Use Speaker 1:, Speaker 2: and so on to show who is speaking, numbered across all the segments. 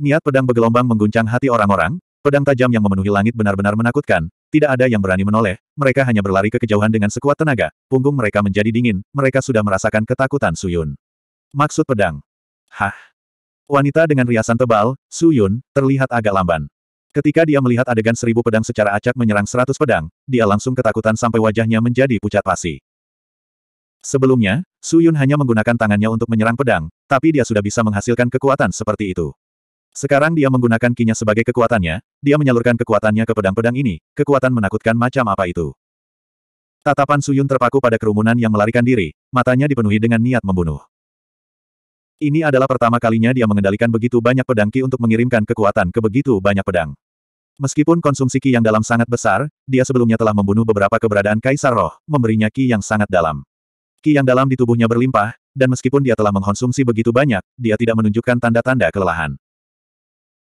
Speaker 1: Niat pedang bergelombang mengguncang hati orang-orang, pedang tajam yang memenuhi langit benar-benar menakutkan, tidak ada yang berani menoleh, mereka hanya berlari ke kejauhan dengan sekuat tenaga, punggung mereka menjadi dingin, mereka sudah merasakan ketakutan Suyun. Maksud pedang. Hah. Wanita dengan riasan tebal, Suyun, terlihat agak lamban. Ketika dia melihat adegan seribu pedang secara acak menyerang seratus pedang, dia langsung ketakutan sampai wajahnya menjadi pucat pasi. Sebelumnya, Suyun hanya menggunakan tangannya untuk menyerang pedang, tapi dia sudah bisa menghasilkan kekuatan seperti itu. Sekarang dia menggunakan kinya sebagai kekuatannya, dia menyalurkan kekuatannya ke pedang-pedang ini, kekuatan menakutkan macam apa itu. Tatapan Suyun terpaku pada kerumunan yang melarikan diri, matanya dipenuhi dengan niat membunuh. Ini adalah pertama kalinya dia mengendalikan begitu banyak pedang ki untuk mengirimkan kekuatan ke begitu banyak pedang. Meskipun konsumsi ki yang dalam sangat besar, dia sebelumnya telah membunuh beberapa keberadaan Kaisar Roh, memberinya ki yang sangat dalam. Ki yang dalam di tubuhnya berlimpah, dan meskipun dia telah mengkonsumsi begitu banyak, dia tidak menunjukkan tanda-tanda kelelahan.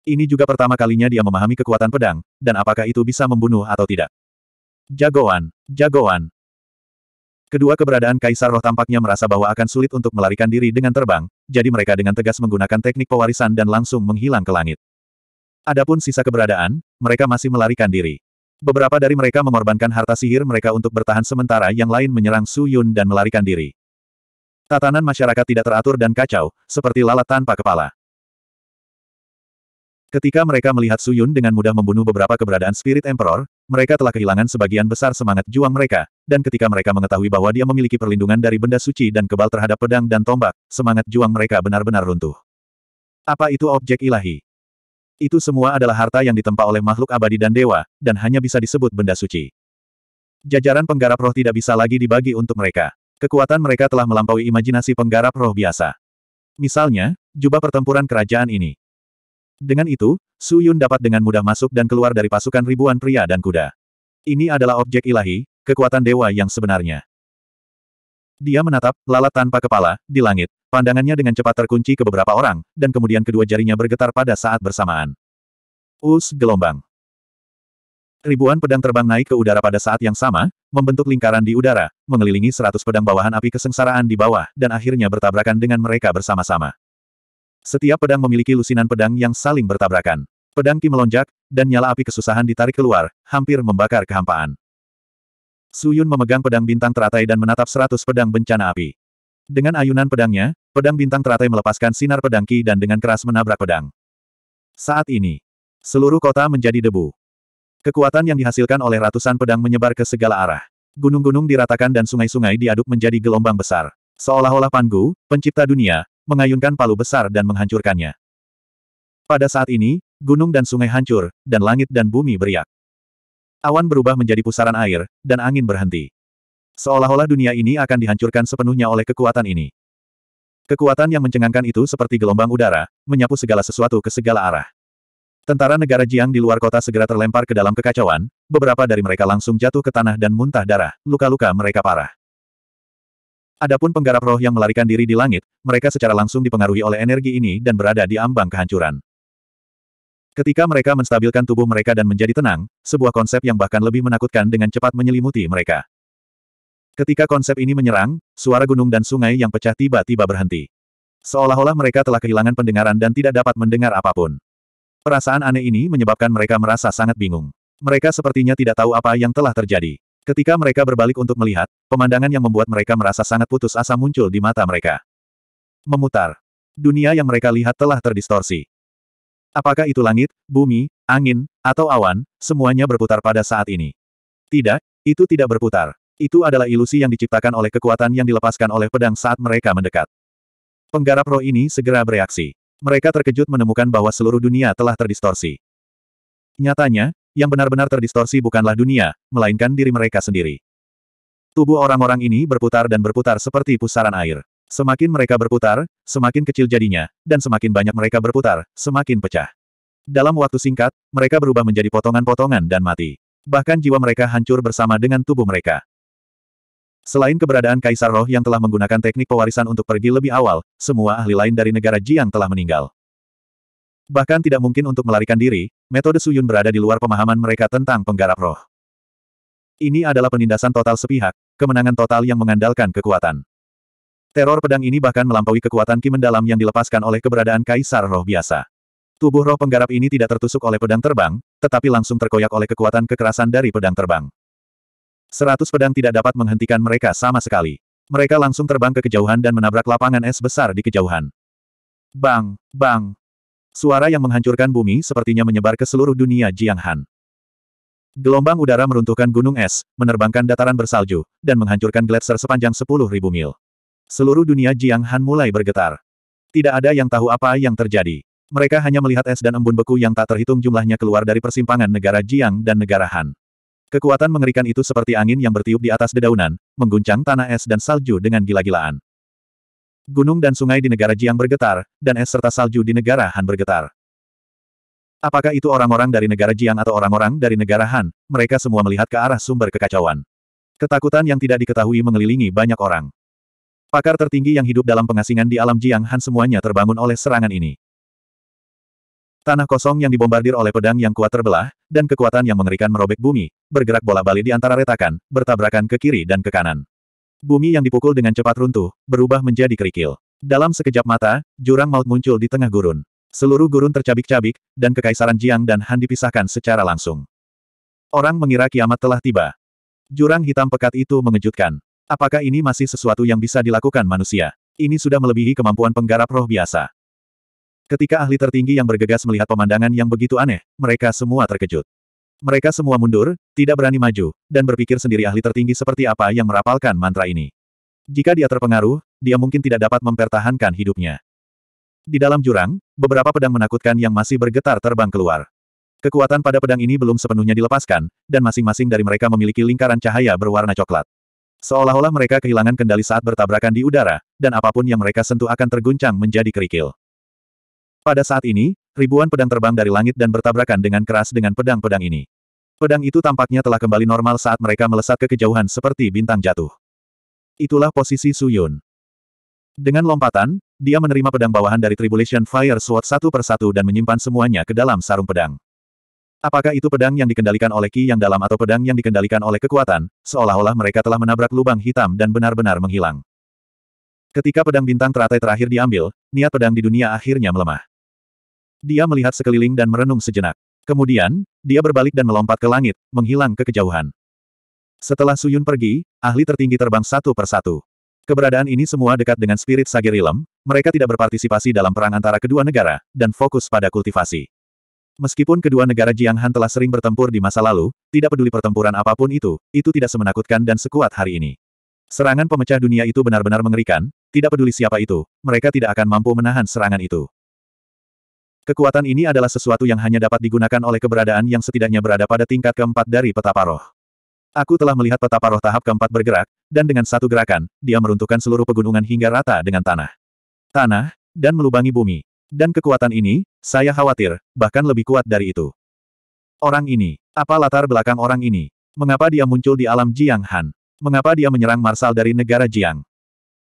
Speaker 1: Ini juga pertama kalinya dia memahami kekuatan pedang, dan apakah itu bisa membunuh atau tidak. Jagoan, jagoan. Kedua keberadaan Kaisar Roh tampaknya merasa bahwa akan sulit untuk melarikan diri dengan terbang, jadi mereka dengan tegas menggunakan teknik pewarisan dan langsung menghilang ke langit. Adapun sisa keberadaan, mereka masih melarikan diri. Beberapa dari mereka mengorbankan harta sihir mereka untuk bertahan sementara yang lain menyerang Su Yun dan melarikan diri. Tatanan masyarakat tidak teratur dan kacau, seperti lalat tanpa kepala. Ketika mereka melihat Suyun dengan mudah membunuh beberapa keberadaan Spirit Emperor, mereka telah kehilangan sebagian besar semangat juang mereka, dan ketika mereka mengetahui bahwa dia memiliki perlindungan dari benda suci dan kebal terhadap pedang dan tombak, semangat juang mereka benar-benar runtuh. Apa itu objek ilahi? Itu semua adalah harta yang ditempa oleh makhluk abadi dan dewa, dan hanya bisa disebut benda suci. Jajaran penggarap roh tidak bisa lagi dibagi untuk mereka. Kekuatan mereka telah melampaui imajinasi penggarap roh biasa. Misalnya, jubah pertempuran kerajaan ini. Dengan itu, Su Yun dapat dengan mudah masuk dan keluar dari pasukan ribuan pria dan kuda. Ini adalah objek ilahi, kekuatan dewa yang sebenarnya. Dia menatap, lalat tanpa kepala, di langit. Pandangannya dengan cepat terkunci ke beberapa orang, dan kemudian kedua jarinya bergetar pada saat bersamaan. Us gelombang. Ribuan pedang terbang naik ke udara pada saat yang sama, membentuk lingkaran di udara, mengelilingi seratus pedang bawahan api kesengsaraan di bawah, dan akhirnya bertabrakan dengan mereka bersama-sama. Setiap pedang memiliki lusinan pedang yang saling bertabrakan. Pedang Ki melonjak, dan nyala api kesusahan ditarik keluar, hampir membakar kehampaan. Suyun memegang pedang bintang teratai dan menatap seratus pedang bencana api. Dengan ayunan pedangnya, pedang bintang teratai melepaskan sinar pedang Ki dan dengan keras menabrak pedang. Saat ini, seluruh kota menjadi debu. Kekuatan yang dihasilkan oleh ratusan pedang menyebar ke segala arah. Gunung-gunung diratakan dan sungai-sungai diaduk menjadi gelombang besar. Seolah-olah Panggu, pencipta dunia, mengayunkan palu besar dan menghancurkannya. Pada saat ini, gunung dan sungai hancur, dan langit dan bumi beriak. Awan berubah menjadi pusaran air, dan angin berhenti. Seolah-olah dunia ini akan dihancurkan sepenuhnya oleh kekuatan ini. Kekuatan yang mencengangkan itu seperti gelombang udara, menyapu segala sesuatu ke segala arah. Tentara negara Jiang di luar kota segera terlempar ke dalam kekacauan, beberapa dari mereka langsung jatuh ke tanah dan muntah darah, luka-luka mereka parah. Adapun penggarap roh yang melarikan diri di langit, mereka secara langsung dipengaruhi oleh energi ini dan berada di ambang kehancuran. Ketika mereka menstabilkan tubuh mereka dan menjadi tenang, sebuah konsep yang bahkan lebih menakutkan dengan cepat menyelimuti mereka. Ketika konsep ini menyerang, suara gunung dan sungai yang pecah tiba-tiba berhenti. Seolah-olah mereka telah kehilangan pendengaran dan tidak dapat mendengar apapun. Perasaan aneh ini menyebabkan mereka merasa sangat bingung. Mereka sepertinya tidak tahu apa yang telah terjadi. Ketika mereka berbalik untuk melihat, pemandangan yang membuat mereka merasa sangat putus asa muncul di mata mereka. Memutar. Dunia yang mereka lihat telah terdistorsi. Apakah itu langit, bumi, angin, atau awan, semuanya berputar pada saat ini. Tidak, itu tidak berputar. Itu adalah ilusi yang diciptakan oleh kekuatan yang dilepaskan oleh pedang saat mereka mendekat. Penggarap roh ini segera bereaksi. Mereka terkejut menemukan bahwa seluruh dunia telah terdistorsi. Nyatanya, yang benar-benar terdistorsi bukanlah dunia, melainkan diri mereka sendiri. Tubuh orang-orang ini berputar dan berputar seperti pusaran air. Semakin mereka berputar, semakin kecil jadinya, dan semakin banyak mereka berputar, semakin pecah. Dalam waktu singkat, mereka berubah menjadi potongan-potongan dan mati. Bahkan jiwa mereka hancur bersama dengan tubuh mereka. Selain keberadaan Kaisar Roh yang telah menggunakan teknik pewarisan untuk pergi lebih awal, semua ahli lain dari negara Jiang telah meninggal. Bahkan tidak mungkin untuk melarikan diri, metode Suyun berada di luar pemahaman mereka tentang penggarap roh. Ini adalah penindasan total sepihak, kemenangan total yang mengandalkan kekuatan. Teror pedang ini bahkan melampaui kekuatan ki mendalam yang dilepaskan oleh keberadaan kaisar roh biasa. Tubuh roh penggarap ini tidak tertusuk oleh pedang terbang, tetapi langsung terkoyak oleh kekuatan kekerasan dari pedang terbang. Seratus pedang tidak dapat menghentikan mereka sama sekali. Mereka langsung terbang ke kejauhan dan menabrak lapangan es besar di kejauhan. Bang, bang, Suara yang menghancurkan bumi sepertinya menyebar ke seluruh dunia Jiang Han. Gelombang udara meruntuhkan gunung es, menerbangkan dataran bersalju, dan menghancurkan gletser sepanjang 10.000 mil. Seluruh dunia Jiang Han mulai bergetar. Tidak ada yang tahu apa yang terjadi. Mereka hanya melihat es dan embun beku yang tak terhitung jumlahnya keluar dari persimpangan negara Jiang dan negara Han. Kekuatan mengerikan itu seperti angin yang bertiup di atas dedaunan, mengguncang tanah es dan salju dengan gila-gilaan gunung dan sungai di negara Jiang bergetar, dan es serta salju di negara Han bergetar. Apakah itu orang-orang dari negara Jiang atau orang-orang dari negara Han, mereka semua melihat ke arah sumber kekacauan. Ketakutan yang tidak diketahui mengelilingi banyak orang. Pakar tertinggi yang hidup dalam pengasingan di alam Jiang Han semuanya terbangun oleh serangan ini. Tanah kosong yang dibombardir oleh pedang yang kuat terbelah, dan kekuatan yang mengerikan merobek bumi, bergerak bola-balik di antara retakan, bertabrakan ke kiri dan ke kanan. Bumi yang dipukul dengan cepat runtuh, berubah menjadi kerikil. Dalam sekejap mata, jurang maut muncul di tengah gurun. Seluruh gurun tercabik-cabik, dan kekaisaran Jiang dan Han dipisahkan secara langsung. Orang mengira kiamat telah tiba. Jurang hitam pekat itu mengejutkan. Apakah ini masih sesuatu yang bisa dilakukan manusia? Ini sudah melebihi kemampuan penggarap roh biasa. Ketika ahli tertinggi yang bergegas melihat pemandangan yang begitu aneh, mereka semua terkejut. Mereka semua mundur, tidak berani maju, dan berpikir sendiri ahli tertinggi seperti apa yang merapalkan mantra ini. Jika dia terpengaruh, dia mungkin tidak dapat mempertahankan hidupnya. Di dalam jurang, beberapa pedang menakutkan yang masih bergetar terbang keluar. Kekuatan pada pedang ini belum sepenuhnya dilepaskan, dan masing-masing dari mereka memiliki lingkaran cahaya berwarna coklat. Seolah-olah mereka kehilangan kendali saat bertabrakan di udara, dan apapun yang mereka sentuh akan terguncang menjadi kerikil. Pada saat ini, ribuan pedang terbang dari langit dan bertabrakan dengan keras dengan pedang-pedang ini. Pedang itu tampaknya telah kembali normal saat mereka melesat ke kejauhan seperti bintang jatuh. Itulah posisi Suyun. Dengan lompatan, dia menerima pedang bawahan dari Tribulation Fire Sword satu persatu dan menyimpan semuanya ke dalam sarung pedang. Apakah itu pedang yang dikendalikan oleh Ki yang dalam atau pedang yang dikendalikan oleh kekuatan, seolah-olah mereka telah menabrak lubang hitam dan benar-benar menghilang. Ketika pedang bintang teratai terakhir diambil, niat pedang di dunia akhirnya melemah. Dia melihat sekeliling dan merenung sejenak. Kemudian, dia berbalik dan melompat ke langit, menghilang ke kejauhan. Setelah Suyun pergi, ahli tertinggi terbang satu persatu. Keberadaan ini semua dekat dengan spirit Sagerilem, mereka tidak berpartisipasi dalam perang antara kedua negara, dan fokus pada kultivasi. Meskipun kedua negara Jiang Han telah sering bertempur di masa lalu, tidak peduli pertempuran apapun itu, itu tidak semenakutkan dan sekuat hari ini. Serangan pemecah dunia itu benar-benar mengerikan, tidak peduli siapa itu, mereka tidak akan mampu menahan serangan itu. Kekuatan ini adalah sesuatu yang hanya dapat digunakan oleh keberadaan yang setidaknya berada pada tingkat keempat dari petapa roh. Aku telah melihat petapa roh tahap keempat bergerak, dan dengan satu gerakan, dia meruntuhkan seluruh pegunungan hingga rata dengan tanah. Tanah, dan melubangi bumi. Dan kekuatan ini, saya khawatir, bahkan lebih kuat dari itu. Orang ini, apa latar belakang orang ini? Mengapa dia muncul di alam Jiang Han? Mengapa dia menyerang Marsal dari negara Jiang?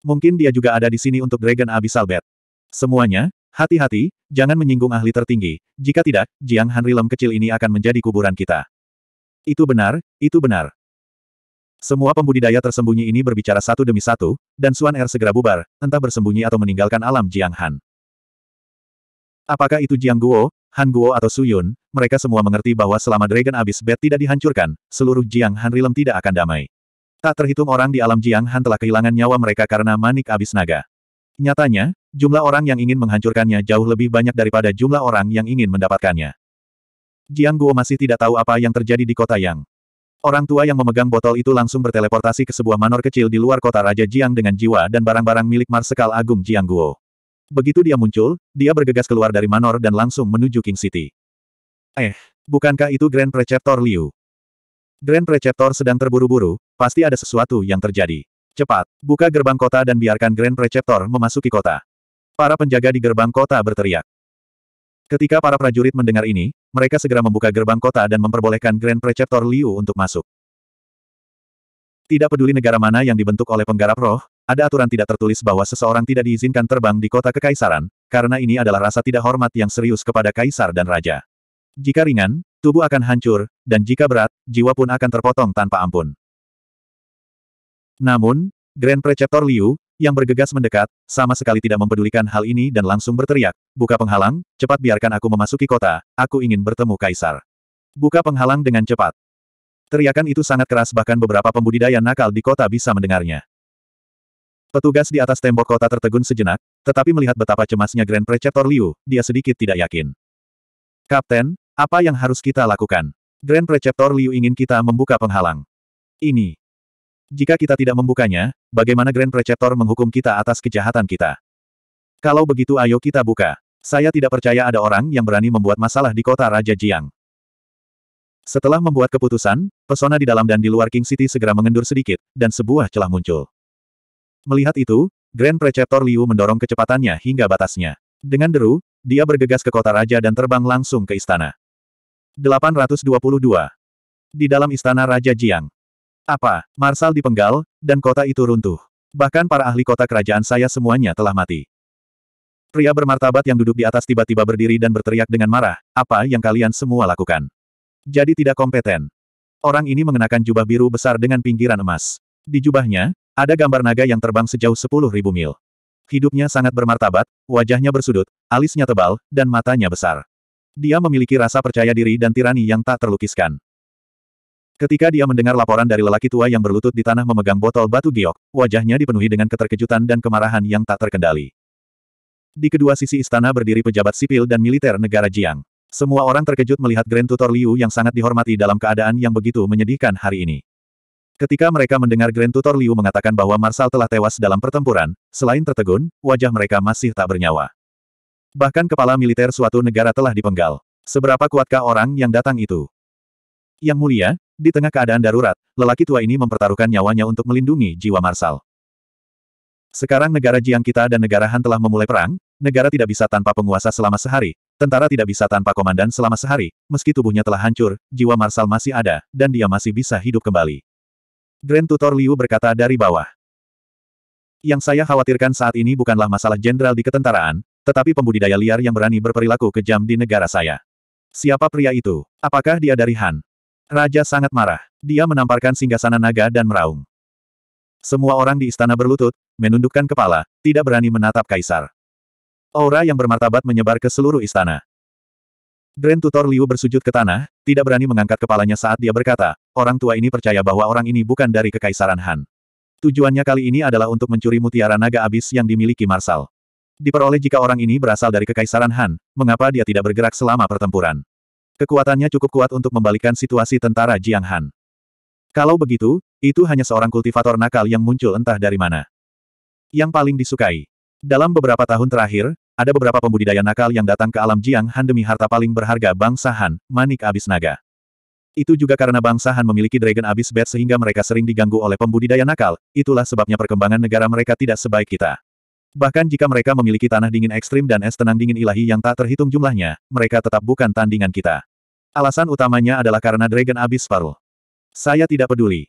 Speaker 1: Mungkin dia juga ada di sini untuk Dragon Abyssal Bed. Semuanya, Hati-hati, jangan menyinggung ahli tertinggi, jika tidak, Jiang Han Rilem kecil ini akan menjadi kuburan kita. Itu benar, itu benar. Semua pembudidaya tersembunyi ini berbicara satu demi satu, dan Suan Er segera bubar, entah bersembunyi atau meninggalkan alam Jiang Han. Apakah itu Jiang Guo, Han Guo atau Suyun, mereka semua mengerti bahwa selama Dragon Abyss Bed tidak dihancurkan, seluruh Jiang Han Rilem tidak akan damai. Tak terhitung orang di alam Jiang Han telah kehilangan nyawa mereka karena manik abis naga. Nyatanya, jumlah orang yang ingin menghancurkannya jauh lebih banyak daripada jumlah orang yang ingin mendapatkannya. Jiang Guo masih tidak tahu apa yang terjadi di kota Yang. Orang tua yang memegang botol itu langsung berteleportasi ke sebuah manor kecil di luar kota Raja Jiang dengan jiwa dan barang-barang milik Marsekal Agung Jiang Guo. Begitu dia muncul, dia bergegas keluar dari manor dan langsung menuju King City. Eh, bukankah itu Grand Preceptor Liu? Grand Preceptor sedang terburu-buru, pasti ada sesuatu yang terjadi. Cepat, buka gerbang kota dan biarkan Grand Preceptor memasuki kota. Para penjaga di gerbang kota berteriak. Ketika para prajurit mendengar ini, mereka segera membuka gerbang kota dan memperbolehkan Grand Preceptor Liu untuk masuk. Tidak peduli negara mana yang dibentuk oleh penggarap roh, ada aturan tidak tertulis bahwa seseorang tidak diizinkan terbang di kota kekaisaran, karena ini adalah rasa tidak hormat yang serius kepada kaisar dan raja. Jika ringan, tubuh akan hancur, dan jika berat, jiwa pun akan terpotong tanpa ampun. Namun, Grand Preceptor Liu, yang bergegas mendekat, sama sekali tidak mempedulikan hal ini dan langsung berteriak, buka penghalang, cepat biarkan aku memasuki kota, aku ingin bertemu Kaisar. Buka penghalang dengan cepat. Teriakan itu sangat keras bahkan beberapa pembudidaya nakal di kota bisa mendengarnya. Petugas di atas tembok kota tertegun sejenak, tetapi melihat betapa cemasnya Grand Preceptor Liu, dia sedikit tidak yakin. Kapten, apa yang harus kita lakukan? Grand Preceptor Liu ingin kita membuka penghalang. Ini, jika kita tidak membukanya, bagaimana Grand Preceptor menghukum kita atas kejahatan kita? Kalau begitu ayo kita buka. Saya tidak percaya ada orang yang berani membuat masalah di kota Raja Jiang. Setelah membuat keputusan, pesona di dalam dan di luar King City segera mengendur sedikit, dan sebuah celah muncul. Melihat itu, Grand Preceptor Liu mendorong kecepatannya hingga batasnya. Dengan deru, dia bergegas ke kota raja dan terbang langsung ke istana. 822. Di dalam istana Raja Jiang, apa, Marsal dipenggal, dan kota itu runtuh. Bahkan para ahli kota kerajaan saya semuanya telah mati. Pria bermartabat yang duduk di atas tiba-tiba berdiri dan berteriak dengan marah, apa yang kalian semua lakukan? Jadi tidak kompeten. Orang ini mengenakan jubah biru besar dengan pinggiran emas. Di jubahnya, ada gambar naga yang terbang sejauh sepuluh ribu mil. Hidupnya sangat bermartabat, wajahnya bersudut, alisnya tebal, dan matanya besar. Dia memiliki rasa percaya diri dan tirani yang tak terlukiskan. Ketika dia mendengar laporan dari lelaki tua yang berlutut di tanah memegang botol batu giok, wajahnya dipenuhi dengan keterkejutan dan kemarahan yang tak terkendali. Di kedua sisi istana berdiri pejabat sipil dan militer negara Jiang. Semua orang terkejut melihat Grand Tutor Liu yang sangat dihormati dalam keadaan yang begitu menyedihkan hari ini. Ketika mereka mendengar Grand Tutor Liu mengatakan bahwa Marsal telah tewas dalam pertempuran, selain tertegun, wajah mereka masih tak bernyawa. Bahkan kepala militer suatu negara telah dipenggal. Seberapa kuatkah orang yang datang itu? Yang mulia, di tengah keadaan darurat, lelaki tua ini mempertaruhkan nyawanya untuk melindungi jiwa Marsal. Sekarang negara Jiang kita dan negara Han telah memulai perang, negara tidak bisa tanpa penguasa selama sehari, tentara tidak bisa tanpa komandan selama sehari, meski tubuhnya telah hancur, jiwa Marsal masih ada, dan dia masih bisa hidup kembali. Grand Tutor Liu berkata dari bawah. Yang saya khawatirkan saat ini bukanlah masalah jenderal di ketentaraan, tetapi pembudidaya liar yang berani berperilaku kejam di negara saya. Siapa pria itu? Apakah dia dari Han? Raja sangat marah. Dia menamparkan singgasana naga dan meraung. Semua orang di istana berlutut, menundukkan kepala, tidak berani menatap kaisar. Aura yang bermartabat menyebar ke seluruh istana. Grand Tutor Liu bersujud ke tanah, tidak berani mengangkat kepalanya saat dia berkata, orang tua ini percaya bahwa orang ini bukan dari Kekaisaran Han. Tujuannya kali ini adalah untuk mencuri mutiara naga abis yang dimiliki Marsal. Diperoleh jika orang ini berasal dari Kekaisaran Han, mengapa dia tidak bergerak selama pertempuran? Kekuatannya cukup kuat untuk membalikan situasi tentara Jiang Han. Kalau begitu, itu hanya seorang kultivator nakal yang muncul entah dari mana. Yang paling disukai. Dalam beberapa tahun terakhir, ada beberapa pembudidaya nakal yang datang ke alam Jiang Han demi harta paling berharga bangsa Han, manik abis naga. Itu juga karena bangsa Han memiliki Dragon Abyss Bat sehingga mereka sering diganggu oleh pembudidaya nakal, itulah sebabnya perkembangan negara mereka tidak sebaik kita. Bahkan jika mereka memiliki tanah dingin ekstrim dan es tenang dingin ilahi yang tak terhitung jumlahnya, mereka tetap bukan tandingan kita. Alasan utamanya adalah karena Dragon Abyss Paru. Saya tidak peduli.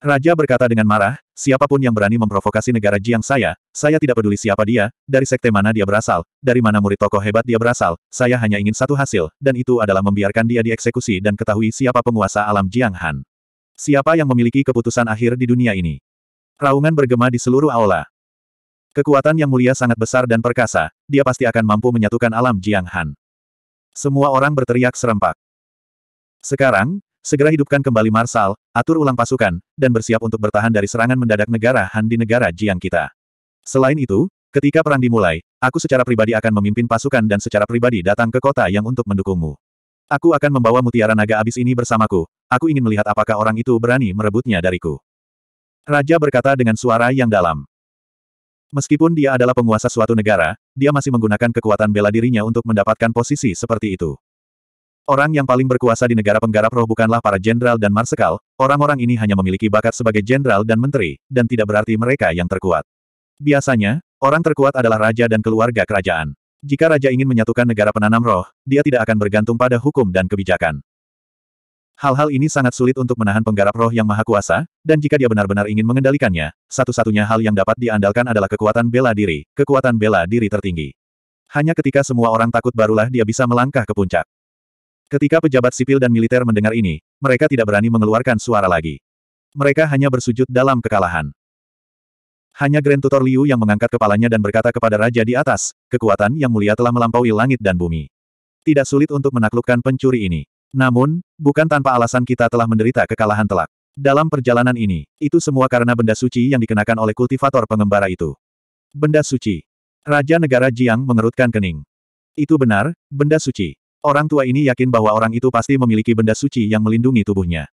Speaker 1: Raja berkata dengan marah, siapapun yang berani memprovokasi negara Jiang saya, saya tidak peduli siapa dia, dari sekte mana dia berasal, dari mana murid tokoh hebat dia berasal, saya hanya ingin satu hasil, dan itu adalah membiarkan dia dieksekusi dan ketahui siapa penguasa alam Jiang Han. Siapa yang memiliki keputusan akhir di dunia ini? Raungan bergema di seluruh aula. Kekuatan yang mulia sangat besar dan perkasa, dia pasti akan mampu menyatukan alam Jiang Han. Semua orang berteriak serempak. Sekarang, segera hidupkan kembali Marsal, atur ulang pasukan, dan bersiap untuk bertahan dari serangan mendadak negara Han di negara Jiang kita. Selain itu, ketika perang dimulai, aku secara pribadi akan memimpin pasukan dan secara pribadi datang ke kota yang untuk mendukungmu. Aku akan membawa mutiara naga abis ini bersamaku. Aku ingin melihat apakah orang itu berani merebutnya dariku. Raja berkata dengan suara yang dalam. Meskipun dia adalah penguasa suatu negara, dia masih menggunakan kekuatan bela dirinya untuk mendapatkan posisi seperti itu. Orang yang paling berkuasa di negara penggarap roh bukanlah para jenderal dan marsekal, orang-orang ini hanya memiliki bakat sebagai jenderal dan menteri, dan tidak berarti mereka yang terkuat. Biasanya, orang terkuat adalah raja dan keluarga kerajaan. Jika raja ingin menyatukan negara penanam roh, dia tidak akan bergantung pada hukum dan kebijakan. Hal-hal ini sangat sulit untuk menahan penggarap roh yang maha kuasa, dan jika dia benar-benar ingin mengendalikannya, satu-satunya hal yang dapat diandalkan adalah kekuatan bela diri, kekuatan bela diri tertinggi. Hanya ketika semua orang takut barulah dia bisa melangkah ke puncak. Ketika pejabat sipil dan militer mendengar ini, mereka tidak berani mengeluarkan suara lagi. Mereka hanya bersujud dalam kekalahan. Hanya Grand Tutor Liu yang mengangkat kepalanya dan berkata kepada Raja di atas, kekuatan yang mulia telah melampaui langit dan bumi. Tidak sulit untuk menaklukkan pencuri ini. Namun, bukan tanpa alasan kita telah menderita kekalahan telak. Dalam perjalanan ini, itu semua karena benda suci yang dikenakan oleh kultivator pengembara itu. Benda suci. Raja negara Jiang mengerutkan kening. Itu benar, benda suci. Orang tua ini yakin bahwa orang itu pasti memiliki benda suci yang melindungi tubuhnya.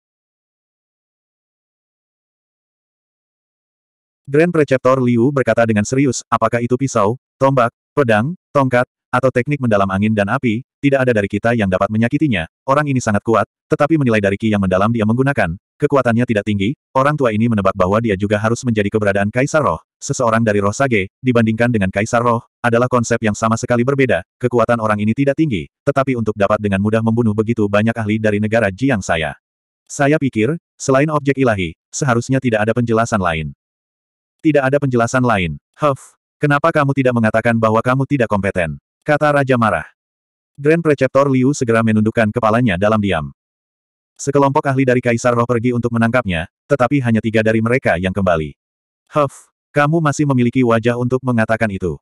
Speaker 1: Grand Preceptor Liu berkata dengan serius, apakah itu pisau, tombak, pedang, tongkat, atau teknik mendalam angin dan api, tidak ada dari kita yang dapat menyakitinya, orang ini sangat kuat, tetapi menilai dari Ki yang mendalam dia menggunakan, kekuatannya tidak tinggi, orang tua ini menebak bahwa dia juga harus menjadi keberadaan Kaisar Roh, seseorang dari Roh Sage, dibandingkan dengan Kaisar Roh, adalah konsep yang sama sekali berbeda, kekuatan orang ini tidak tinggi, tetapi untuk dapat dengan mudah membunuh begitu banyak ahli dari negara Jiang saya. Saya pikir, selain objek ilahi, seharusnya tidak ada penjelasan lain. Tidak ada penjelasan lain. Huff, kenapa kamu tidak mengatakan bahwa kamu tidak kompeten? Kata Raja Marah. Grand Preceptor Liu segera menundukkan kepalanya dalam diam. Sekelompok ahli dari Kaisar Roh pergi untuk menangkapnya, tetapi hanya tiga dari mereka yang kembali. Huff, kamu masih memiliki wajah untuk mengatakan itu.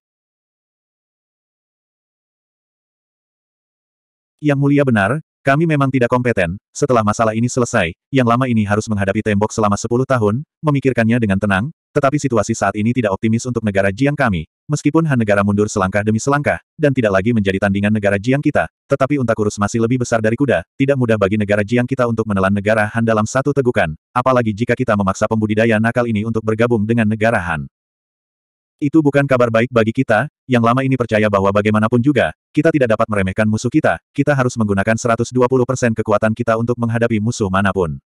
Speaker 1: Yang mulia benar, kami memang tidak kompeten, setelah masalah ini selesai, yang lama ini harus menghadapi tembok selama sepuluh tahun, memikirkannya dengan tenang, tetapi situasi saat ini tidak optimis untuk negara Jiang kami, Meskipun Han negara mundur selangkah demi selangkah, dan tidak lagi menjadi tandingan negara Jiang kita, tetapi unta kurus masih lebih besar dari kuda, tidak mudah bagi negara Jiang kita untuk menelan negara Han dalam satu tegukan, apalagi jika kita memaksa pembudidaya nakal ini untuk bergabung dengan negara Han. Itu bukan kabar baik bagi kita, yang lama ini percaya bahwa bagaimanapun juga, kita tidak dapat meremehkan musuh kita, kita harus menggunakan 120% kekuatan kita untuk menghadapi musuh manapun.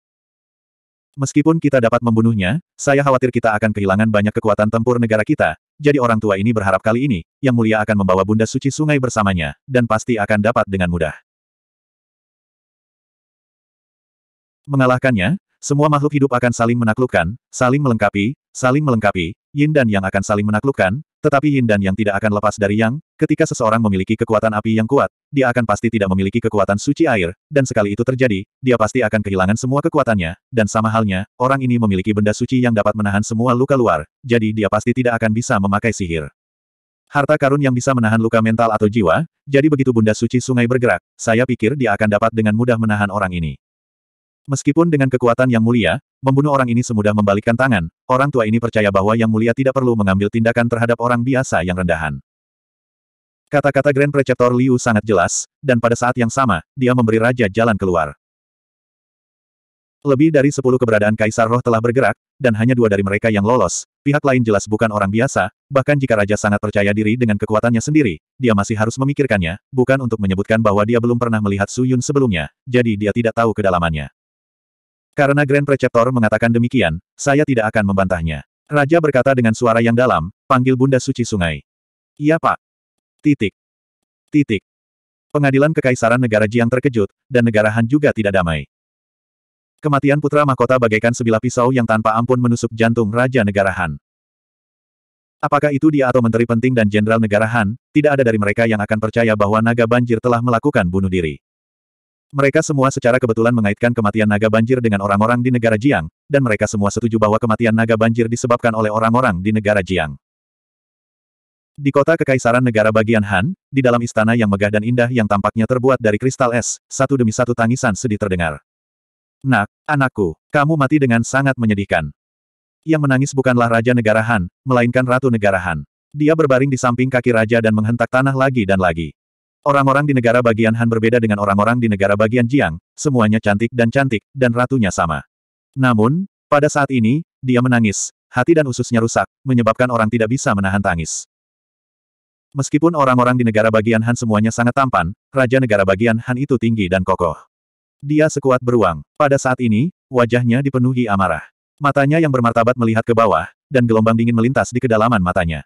Speaker 1: Meskipun kita dapat membunuhnya, saya khawatir kita akan kehilangan banyak kekuatan tempur negara kita, jadi orang tua ini berharap kali ini, Yang Mulia akan membawa Bunda Suci Sungai bersamanya, dan pasti akan dapat dengan mudah. Mengalahkannya, semua makhluk hidup akan saling menaklukkan, saling melengkapi, Saling melengkapi, yin dan yang akan saling menaklukkan, tetapi yin dan yang tidak akan lepas dari yang, ketika seseorang memiliki kekuatan api yang kuat, dia akan pasti tidak memiliki kekuatan suci air, dan sekali itu terjadi, dia pasti akan kehilangan semua kekuatannya, dan sama halnya, orang ini memiliki benda suci yang dapat menahan semua luka luar, jadi dia pasti tidak akan bisa memakai sihir. Harta karun yang bisa menahan luka mental atau jiwa, jadi begitu bunda suci sungai bergerak, saya pikir dia akan dapat dengan mudah menahan orang ini. Meskipun dengan kekuatan yang mulia, Membunuh orang ini semudah membalikkan tangan, orang tua ini percaya bahwa Yang Mulia tidak perlu mengambil tindakan terhadap orang biasa yang rendahan. Kata-kata Grand Preceptor Liu sangat jelas, dan pada saat yang sama, dia memberi Raja jalan keluar. Lebih dari sepuluh keberadaan Kaisar Roh telah bergerak, dan hanya dua dari mereka yang lolos, pihak lain jelas bukan orang biasa, bahkan jika Raja sangat percaya diri dengan kekuatannya sendiri, dia masih harus memikirkannya, bukan untuk menyebutkan bahwa dia belum pernah melihat Su Yun sebelumnya, jadi dia tidak tahu kedalamannya. Karena Grand Preceptor mengatakan demikian, saya tidak akan membantahnya. Raja berkata dengan suara yang dalam, panggil Bunda Suci Sungai. Iya Pak. Titik. Titik. Pengadilan Kekaisaran Negara Jiang terkejut, dan negara Han juga tidak damai. Kematian putra mahkota bagaikan sebilah pisau yang tanpa ampun menusuk jantung Raja Negara Han. Apakah itu dia atau menteri penting dan jenderal negara Han, tidak ada dari mereka yang akan percaya bahwa naga banjir telah melakukan bunuh diri. Mereka semua secara kebetulan mengaitkan kematian naga banjir dengan orang-orang di negara Jiang, dan mereka semua setuju bahwa kematian naga banjir disebabkan oleh orang-orang di negara Jiang. Di kota kekaisaran negara bagian Han, di dalam istana yang megah dan indah yang tampaknya terbuat dari kristal es, satu demi satu tangisan sedih terdengar. Nak, anakku, kamu mati dengan sangat menyedihkan. Yang menangis bukanlah Raja Negara Han, melainkan Ratu Negara Han. Dia berbaring di samping kaki Raja dan menghentak tanah lagi dan lagi. Orang-orang di negara bagian Han berbeda dengan orang-orang di negara bagian Jiang, semuanya cantik dan cantik, dan ratunya sama. Namun, pada saat ini, dia menangis, hati dan ususnya rusak, menyebabkan orang tidak bisa menahan tangis. Meskipun orang-orang di negara bagian Han semuanya sangat tampan, raja negara bagian Han itu tinggi dan kokoh. Dia sekuat beruang. Pada saat ini, wajahnya dipenuhi amarah. Matanya yang bermartabat melihat ke bawah, dan gelombang dingin melintas di kedalaman matanya.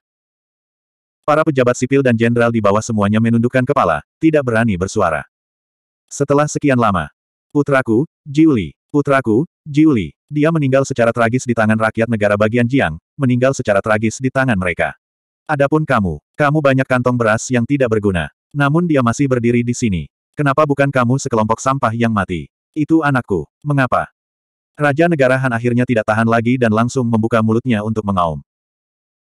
Speaker 1: Para pejabat sipil dan jenderal di bawah semuanya menundukkan kepala, tidak berani bersuara. Setelah sekian lama, putraku, Jiuli, putraku, Jiuli, dia meninggal secara tragis di tangan rakyat negara bagian Jiang, meninggal secara tragis di tangan mereka. Adapun kamu, kamu banyak kantong beras yang tidak berguna. Namun dia masih berdiri di sini. Kenapa bukan kamu sekelompok sampah yang mati? Itu anakku. Mengapa? Raja negara Han akhirnya tidak tahan lagi dan langsung membuka mulutnya untuk mengaum.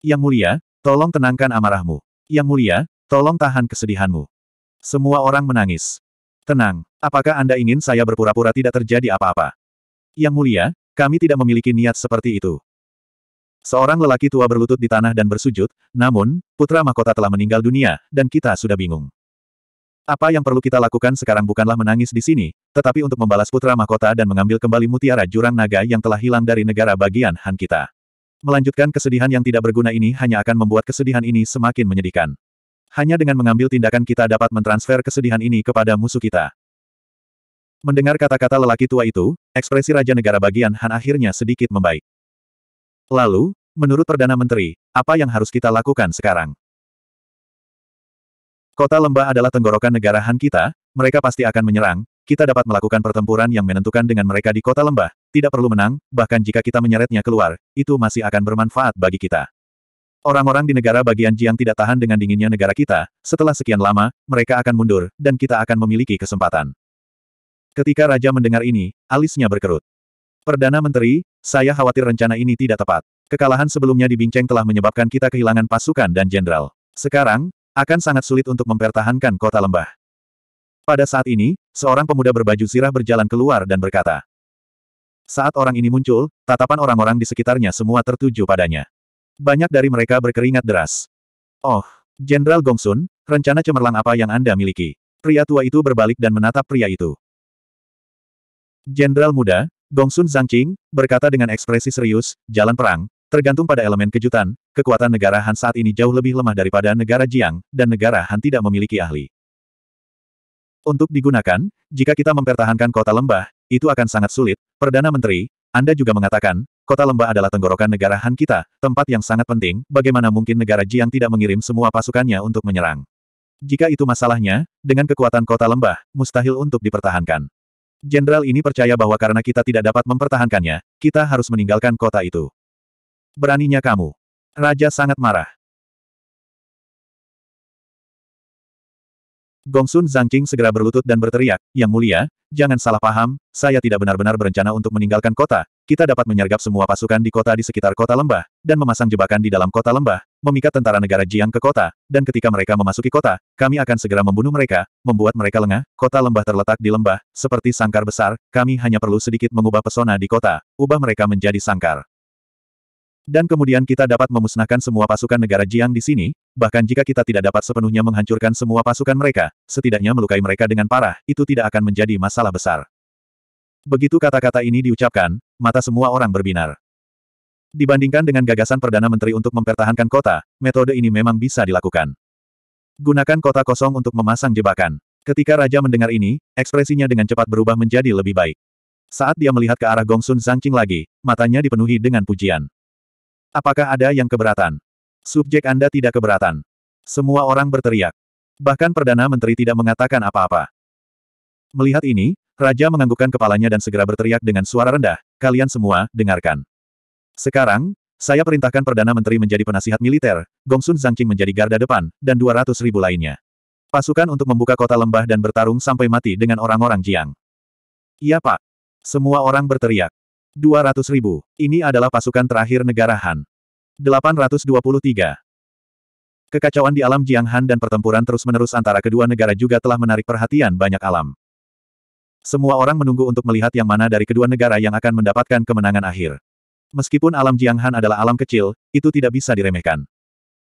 Speaker 1: Yang mulia, Tolong tenangkan amarahmu. Yang mulia, tolong tahan kesedihanmu. Semua orang menangis. Tenang, apakah Anda ingin saya berpura-pura tidak terjadi apa-apa? Yang mulia, kami tidak memiliki niat seperti itu. Seorang lelaki tua berlutut di tanah dan bersujud, namun, putra mahkota telah meninggal dunia, dan kita sudah bingung. Apa yang perlu kita lakukan sekarang bukanlah menangis di sini, tetapi untuk membalas putra mahkota dan mengambil kembali mutiara jurang naga yang telah hilang dari negara bagian Han kita. Melanjutkan kesedihan yang tidak berguna ini hanya akan membuat kesedihan ini semakin menyedihkan. Hanya dengan mengambil tindakan kita dapat mentransfer kesedihan ini kepada musuh kita. Mendengar kata-kata lelaki tua itu, ekspresi Raja Negara bagian Han akhirnya sedikit membaik. Lalu, menurut Perdana Menteri, apa yang harus kita lakukan sekarang? Kota lembah adalah tenggorokan negara Han kita, mereka pasti akan menyerang, kita dapat melakukan pertempuran yang menentukan dengan mereka di kota lembah, tidak perlu menang, bahkan jika kita menyeretnya keluar, itu masih akan bermanfaat bagi kita. Orang-orang di negara bagian Jiang tidak tahan dengan dinginnya negara kita, setelah sekian lama, mereka akan mundur, dan kita akan memiliki kesempatan. Ketika Raja mendengar ini, alisnya berkerut. Perdana Menteri, saya khawatir rencana ini tidak tepat. Kekalahan sebelumnya di Bingceng telah menyebabkan kita kehilangan pasukan dan jenderal. Sekarang, akan sangat sulit untuk mempertahankan kota lembah. Pada saat ini, seorang pemuda berbaju sirah berjalan keluar dan berkata, saat orang ini muncul, tatapan orang-orang di sekitarnya semua tertuju padanya. Banyak dari mereka berkeringat deras. Oh, Jenderal Gongsun, rencana cemerlang apa yang Anda miliki? Pria tua itu berbalik dan menatap pria itu. Jenderal muda, Gongsun Zhangqing, berkata dengan ekspresi serius, jalan perang, tergantung pada elemen kejutan, kekuatan negara Han saat ini jauh lebih lemah daripada negara Jiang, dan negara Han tidak memiliki ahli. Untuk digunakan, jika kita mempertahankan kota lembah, itu akan sangat sulit, Perdana Menteri, Anda juga mengatakan, kota lembah adalah tenggorokan negara Han kita, tempat yang sangat penting, bagaimana mungkin negara Jiang tidak mengirim semua pasukannya untuk menyerang. Jika itu masalahnya, dengan kekuatan kota lembah, mustahil untuk dipertahankan. Jenderal ini percaya bahwa karena kita tidak dapat mempertahankannya, kita harus meninggalkan kota itu. Beraninya kamu. Raja sangat marah. Gongsun Zhangqing segera berlutut dan berteriak, Yang mulia, jangan salah paham, saya tidak benar-benar berencana untuk meninggalkan kota. Kita dapat menyergap semua pasukan di kota di sekitar kota lembah, dan memasang jebakan di dalam kota lembah, memikat tentara negara Jiang ke kota, dan ketika mereka memasuki kota, kami akan segera membunuh mereka, membuat mereka lengah, kota lembah terletak di lembah, seperti sangkar besar, kami hanya perlu sedikit mengubah pesona di kota, ubah mereka menjadi sangkar. Dan kemudian kita dapat memusnahkan semua pasukan negara Jiang di sini, bahkan jika kita tidak dapat sepenuhnya menghancurkan semua pasukan mereka, setidaknya melukai mereka dengan parah, itu tidak akan menjadi masalah besar. Begitu kata-kata ini diucapkan, mata semua orang berbinar. Dibandingkan dengan gagasan Perdana Menteri untuk mempertahankan kota, metode ini memang bisa dilakukan. Gunakan kota kosong untuk memasang jebakan. Ketika Raja mendengar ini, ekspresinya dengan cepat berubah menjadi lebih baik. Saat dia melihat ke arah Gongsun Zhangqing lagi, matanya dipenuhi dengan pujian. Apakah ada yang keberatan? Subjek Anda tidak keberatan. Semua orang berteriak. Bahkan Perdana Menteri tidak mengatakan apa-apa. Melihat ini, Raja menganggukkan kepalanya dan segera berteriak dengan suara rendah, kalian semua, dengarkan. Sekarang, saya perintahkan Perdana Menteri menjadi penasihat militer, Gongsun Zhangqing menjadi garda depan, dan 200 ribu lainnya. Pasukan untuk membuka kota lembah dan bertarung sampai mati dengan orang-orang Jiang. Iya pak. Semua orang berteriak. 200 ribu. Ini adalah pasukan terakhir negara Han. 823. Kekacauan di alam Jianghan dan pertempuran terus-menerus antara kedua negara juga telah menarik perhatian banyak alam. Semua orang menunggu untuk melihat yang mana dari kedua negara yang akan mendapatkan kemenangan akhir. Meskipun alam Jianghan adalah alam kecil, itu tidak bisa diremehkan.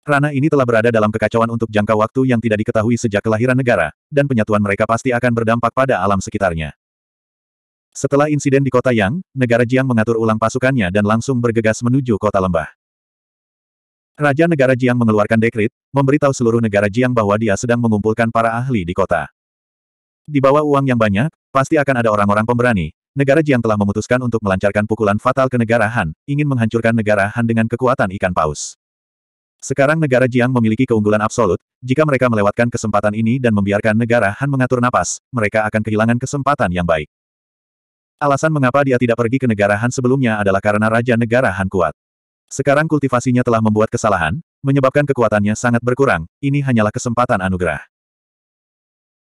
Speaker 1: Rana ini telah berada dalam kekacauan untuk jangka waktu yang tidak diketahui sejak kelahiran negara, dan penyatuan mereka pasti akan berdampak pada alam sekitarnya. Setelah insiden di kota Yang, negara Jiang mengatur ulang pasukannya dan langsung bergegas menuju kota lembah. Raja negara Jiang mengeluarkan dekrit, memberitahu seluruh negara Jiang bahwa dia sedang mengumpulkan para ahli di kota. Di bawah uang yang banyak, pasti akan ada orang-orang pemberani. Negara Jiang telah memutuskan untuk melancarkan pukulan fatal ke negara Han, ingin menghancurkan negara Han dengan kekuatan ikan paus. Sekarang negara Jiang memiliki keunggulan absolut, jika mereka melewatkan kesempatan ini dan membiarkan negara Han mengatur napas, mereka akan kehilangan kesempatan yang baik. Alasan mengapa dia tidak pergi ke negara Han sebelumnya adalah karena Raja Negara Han kuat. Sekarang kultivasinya telah membuat kesalahan, menyebabkan kekuatannya sangat berkurang, ini hanyalah kesempatan anugerah.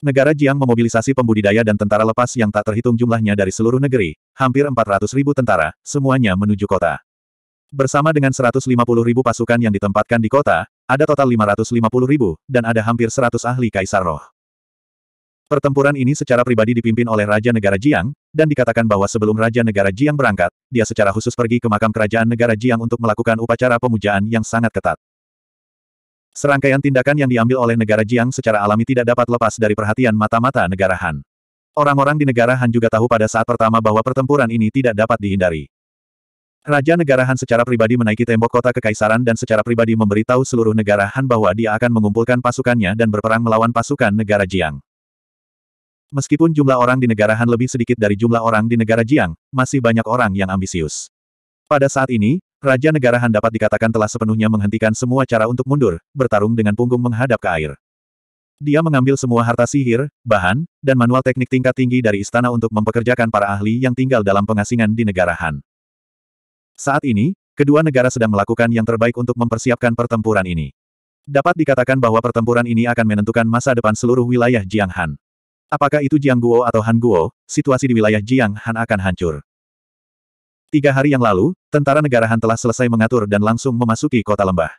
Speaker 1: Negara Jiang memobilisasi pembudidaya dan tentara lepas yang tak terhitung jumlahnya dari seluruh negeri, hampir 400 ribu tentara, semuanya menuju kota. Bersama dengan 150 ribu pasukan yang ditempatkan di kota, ada total 550 ribu, dan ada hampir 100 ahli Kaisar Roh. Pertempuran ini secara pribadi dipimpin oleh Raja Negara Jiang, dan dikatakan bahwa sebelum Raja Negara Jiang berangkat, dia secara khusus pergi ke makam kerajaan negara Jiang untuk melakukan upacara pemujaan yang sangat ketat. Serangkaian tindakan yang diambil oleh negara Jiang secara alami tidak dapat lepas dari perhatian mata-mata negara Han. Orang-orang di negara Han juga tahu pada saat pertama bahwa pertempuran ini tidak dapat dihindari. Raja negara Han secara pribadi menaiki tembok kota kekaisaran dan secara pribadi memberitahu seluruh negara Han bahwa dia akan mengumpulkan pasukannya dan berperang melawan pasukan negara Jiang. Meskipun jumlah orang di negara Han lebih sedikit dari jumlah orang di negara Jiang, masih banyak orang yang ambisius. Pada saat ini, Raja Negara Han dapat dikatakan telah sepenuhnya menghentikan semua cara untuk mundur, bertarung dengan punggung menghadap ke air. Dia mengambil semua harta sihir, bahan, dan manual teknik tingkat tinggi dari istana untuk mempekerjakan para ahli yang tinggal dalam pengasingan di negara Han. Saat ini, kedua negara sedang melakukan yang terbaik untuk mempersiapkan pertempuran ini. Dapat dikatakan bahwa pertempuran ini akan menentukan masa depan seluruh wilayah Jiang Han. Apakah itu Jiang Guo atau Han Guo, situasi di wilayah Jiang Han akan hancur. Tiga hari yang lalu, tentara negara Han telah selesai mengatur dan langsung memasuki kota lembah.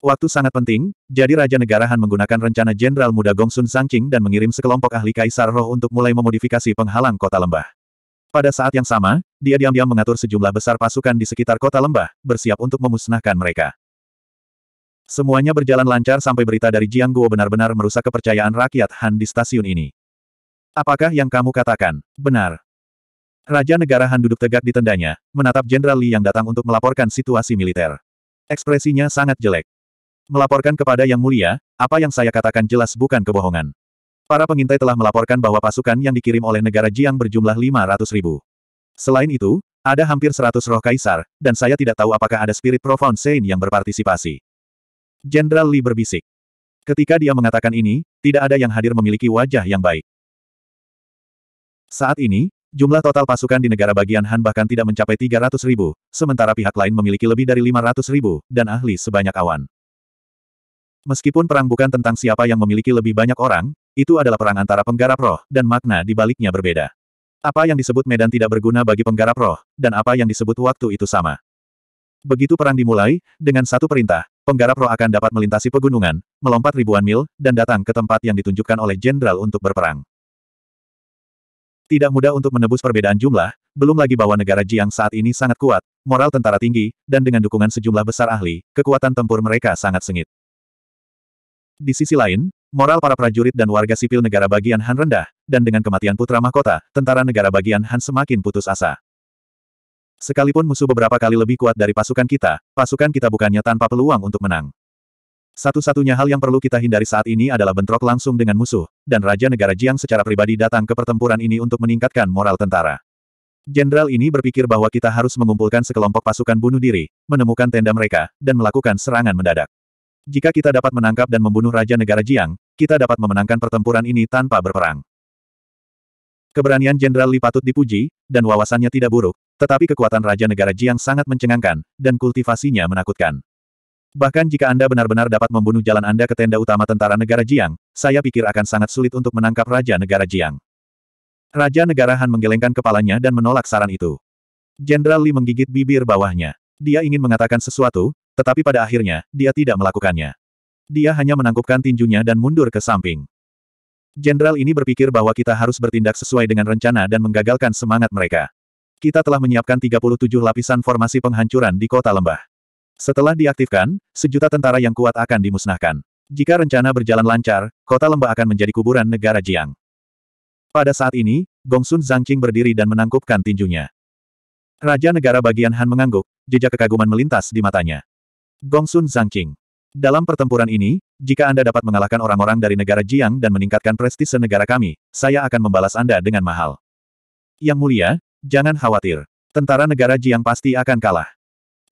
Speaker 1: Waktu sangat penting, jadi Raja Negara Han menggunakan rencana Jenderal Muda Gongsun Sangqing dan mengirim sekelompok ahli Kaisar Roh untuk mulai memodifikasi penghalang kota lembah. Pada saat yang sama, dia diam-diam mengatur sejumlah besar pasukan di sekitar kota lembah, bersiap untuk memusnahkan mereka. Semuanya berjalan lancar sampai berita dari Jiang Guo benar-benar merusak kepercayaan rakyat Han di stasiun ini. Apakah yang kamu katakan, benar? Raja negara Han duduk tegak di tendanya, menatap Jenderal Li yang datang untuk melaporkan situasi militer. Ekspresinya sangat jelek. Melaporkan kepada Yang Mulia, apa yang saya katakan jelas bukan kebohongan. Para pengintai telah melaporkan bahwa pasukan yang dikirim oleh negara Jiang berjumlah 500 ribu. Selain itu, ada hampir 100 roh kaisar, dan saya tidak tahu apakah ada spirit profound Saint yang berpartisipasi. Jenderal Li berbisik. Ketika dia mengatakan ini, tidak ada yang hadir memiliki wajah yang baik. Saat ini, jumlah total pasukan di negara bagian Han bahkan tidak mencapai 300 ribu, sementara pihak lain memiliki lebih dari 500 ribu, dan ahli sebanyak awan. Meskipun perang bukan tentang siapa yang memiliki lebih banyak orang, itu adalah perang antara penggarap roh, dan makna di baliknya berbeda. Apa yang disebut medan tidak berguna bagi penggarap roh, dan apa yang disebut waktu itu sama. Begitu perang dimulai, dengan satu perintah, penggarap roh akan dapat melintasi pegunungan, melompat ribuan mil, dan datang ke tempat yang ditunjukkan oleh jenderal untuk berperang. Tidak mudah untuk menebus perbedaan jumlah, belum lagi bahwa negara Jiang saat ini sangat kuat, moral tentara tinggi, dan dengan dukungan sejumlah besar ahli, kekuatan tempur mereka sangat sengit. Di sisi lain, moral para prajurit dan warga sipil negara bagian Han rendah, dan dengan kematian putra mahkota, tentara negara bagian Han semakin putus asa. Sekalipun musuh beberapa kali lebih kuat dari pasukan kita, pasukan kita bukannya tanpa peluang untuk menang. Satu-satunya hal yang perlu kita hindari saat ini adalah bentrok langsung dengan musuh, dan Raja Negara Jiang secara pribadi datang ke pertempuran ini untuk meningkatkan moral tentara. Jenderal ini berpikir bahwa kita harus mengumpulkan sekelompok pasukan bunuh diri, menemukan tenda mereka, dan melakukan serangan mendadak. Jika kita dapat menangkap dan membunuh Raja Negara Jiang, kita dapat memenangkan pertempuran ini tanpa berperang. Keberanian Jenderal Li patut dipuji, dan wawasannya tidak buruk, tetapi kekuatan Raja Negara Jiang sangat mencengangkan, dan kultivasinya menakutkan. Bahkan jika Anda benar-benar dapat membunuh jalan Anda ke tenda utama tentara negara Jiang, saya pikir akan sangat sulit untuk menangkap Raja Negara Jiang. Raja Negara Han menggelengkan kepalanya dan menolak saran itu. Jenderal Li menggigit bibir bawahnya. Dia ingin mengatakan sesuatu, tetapi pada akhirnya, dia tidak melakukannya. Dia hanya menangkupkan tinjunya dan mundur ke samping. Jenderal ini berpikir bahwa kita harus bertindak sesuai dengan rencana dan menggagalkan semangat mereka kita telah menyiapkan 37 lapisan formasi penghancuran di kota lembah. Setelah diaktifkan, sejuta tentara yang kuat akan dimusnahkan. Jika rencana berjalan lancar, kota lembah akan menjadi kuburan negara Jiang. Pada saat ini, Gongsun Zhangqing berdiri dan menangkupkan tinjunya. Raja negara bagian Han mengangguk, jejak kekaguman melintas di matanya. Gongsun Zhangqing, Dalam pertempuran ini, jika Anda dapat mengalahkan orang-orang dari negara Jiang dan meningkatkan prestise negara kami, saya akan membalas Anda dengan mahal. Yang mulia, Jangan khawatir. Tentara negara Jiang pasti akan kalah.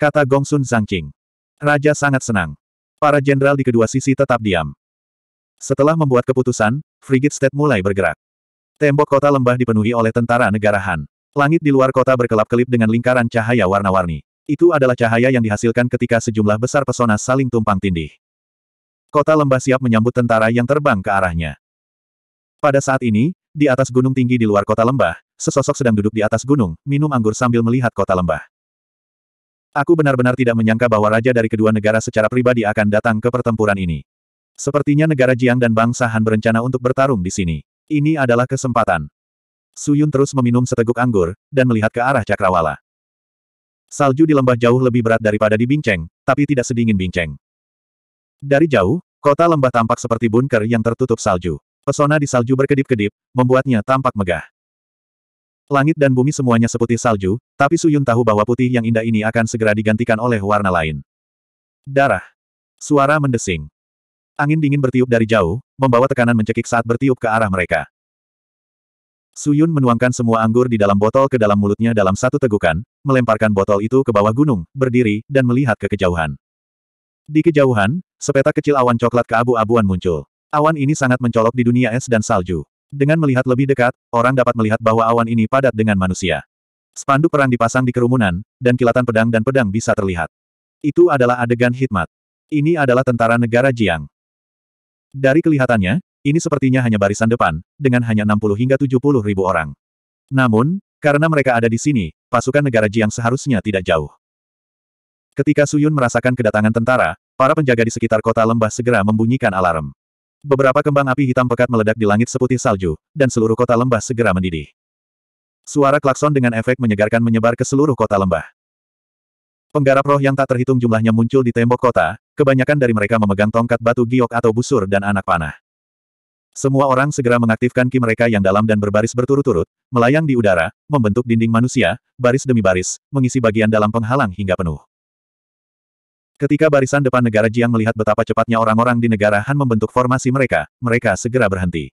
Speaker 1: Kata Gongsun Zhangqing. Raja sangat senang. Para jenderal di kedua sisi tetap diam. Setelah membuat keputusan, frigid state mulai bergerak. Tembok kota lembah dipenuhi oleh tentara negara Han. Langit di luar kota berkelap-kelip dengan lingkaran cahaya warna-warni. Itu adalah cahaya yang dihasilkan ketika sejumlah besar pesona saling tumpang tindih. Kota lembah siap menyambut tentara yang terbang ke arahnya. Pada saat ini, di atas gunung tinggi di luar kota lembah, sesosok sedang duduk di atas gunung, minum anggur sambil melihat kota lembah. Aku benar-benar tidak menyangka bahwa raja dari kedua negara secara pribadi akan datang ke pertempuran ini. Sepertinya negara Jiang dan bangsa Han berencana untuk bertarung di sini. Ini adalah kesempatan. Suyun terus meminum seteguk anggur, dan melihat ke arah cakrawala. Salju di lembah jauh lebih berat daripada di Bingceng, tapi tidak sedingin Bingceng. Dari jauh, kota lembah tampak seperti bunker yang tertutup salju. Pesona di salju berkedip-kedip, membuatnya tampak megah. Langit dan bumi semuanya seputih salju, tapi Suyun tahu bahwa putih yang indah ini akan segera digantikan oleh warna lain. Darah. Suara mendesing. Angin dingin bertiup dari jauh, membawa tekanan mencekik saat bertiup ke arah mereka. Suyun menuangkan semua anggur di dalam botol ke dalam mulutnya dalam satu tegukan, melemparkan botol itu ke bawah gunung, berdiri, dan melihat ke kejauhan. Di kejauhan, sepetak kecil awan coklat keabu-abuan muncul. Awan ini sangat mencolok di dunia es dan salju. Dengan melihat lebih dekat, orang dapat melihat bahwa awan ini padat dengan manusia. Spanduk perang dipasang di kerumunan, dan kilatan pedang dan pedang bisa terlihat. Itu adalah adegan hikmat. Ini adalah tentara negara Jiang. Dari kelihatannya, ini sepertinya hanya barisan depan, dengan hanya 60 hingga 70 ribu orang. Namun, karena mereka ada di sini, pasukan negara Jiang seharusnya tidak jauh. Ketika Suyun merasakan kedatangan tentara, para penjaga di sekitar kota lembah segera membunyikan alarm. Beberapa kembang api hitam pekat meledak di langit seputih salju, dan seluruh kota lembah segera mendidih. Suara klakson dengan efek menyegarkan menyebar ke seluruh kota lembah. Penggarap roh yang tak terhitung jumlahnya muncul di tembok kota, kebanyakan dari mereka memegang tongkat batu giok atau busur dan anak panah. Semua orang segera mengaktifkan ki mereka yang dalam dan berbaris berturut-turut, melayang di udara, membentuk dinding manusia, baris demi baris, mengisi bagian dalam penghalang hingga penuh. Ketika barisan depan negara Jiang melihat betapa cepatnya orang-orang di negara Han membentuk formasi mereka, mereka segera berhenti.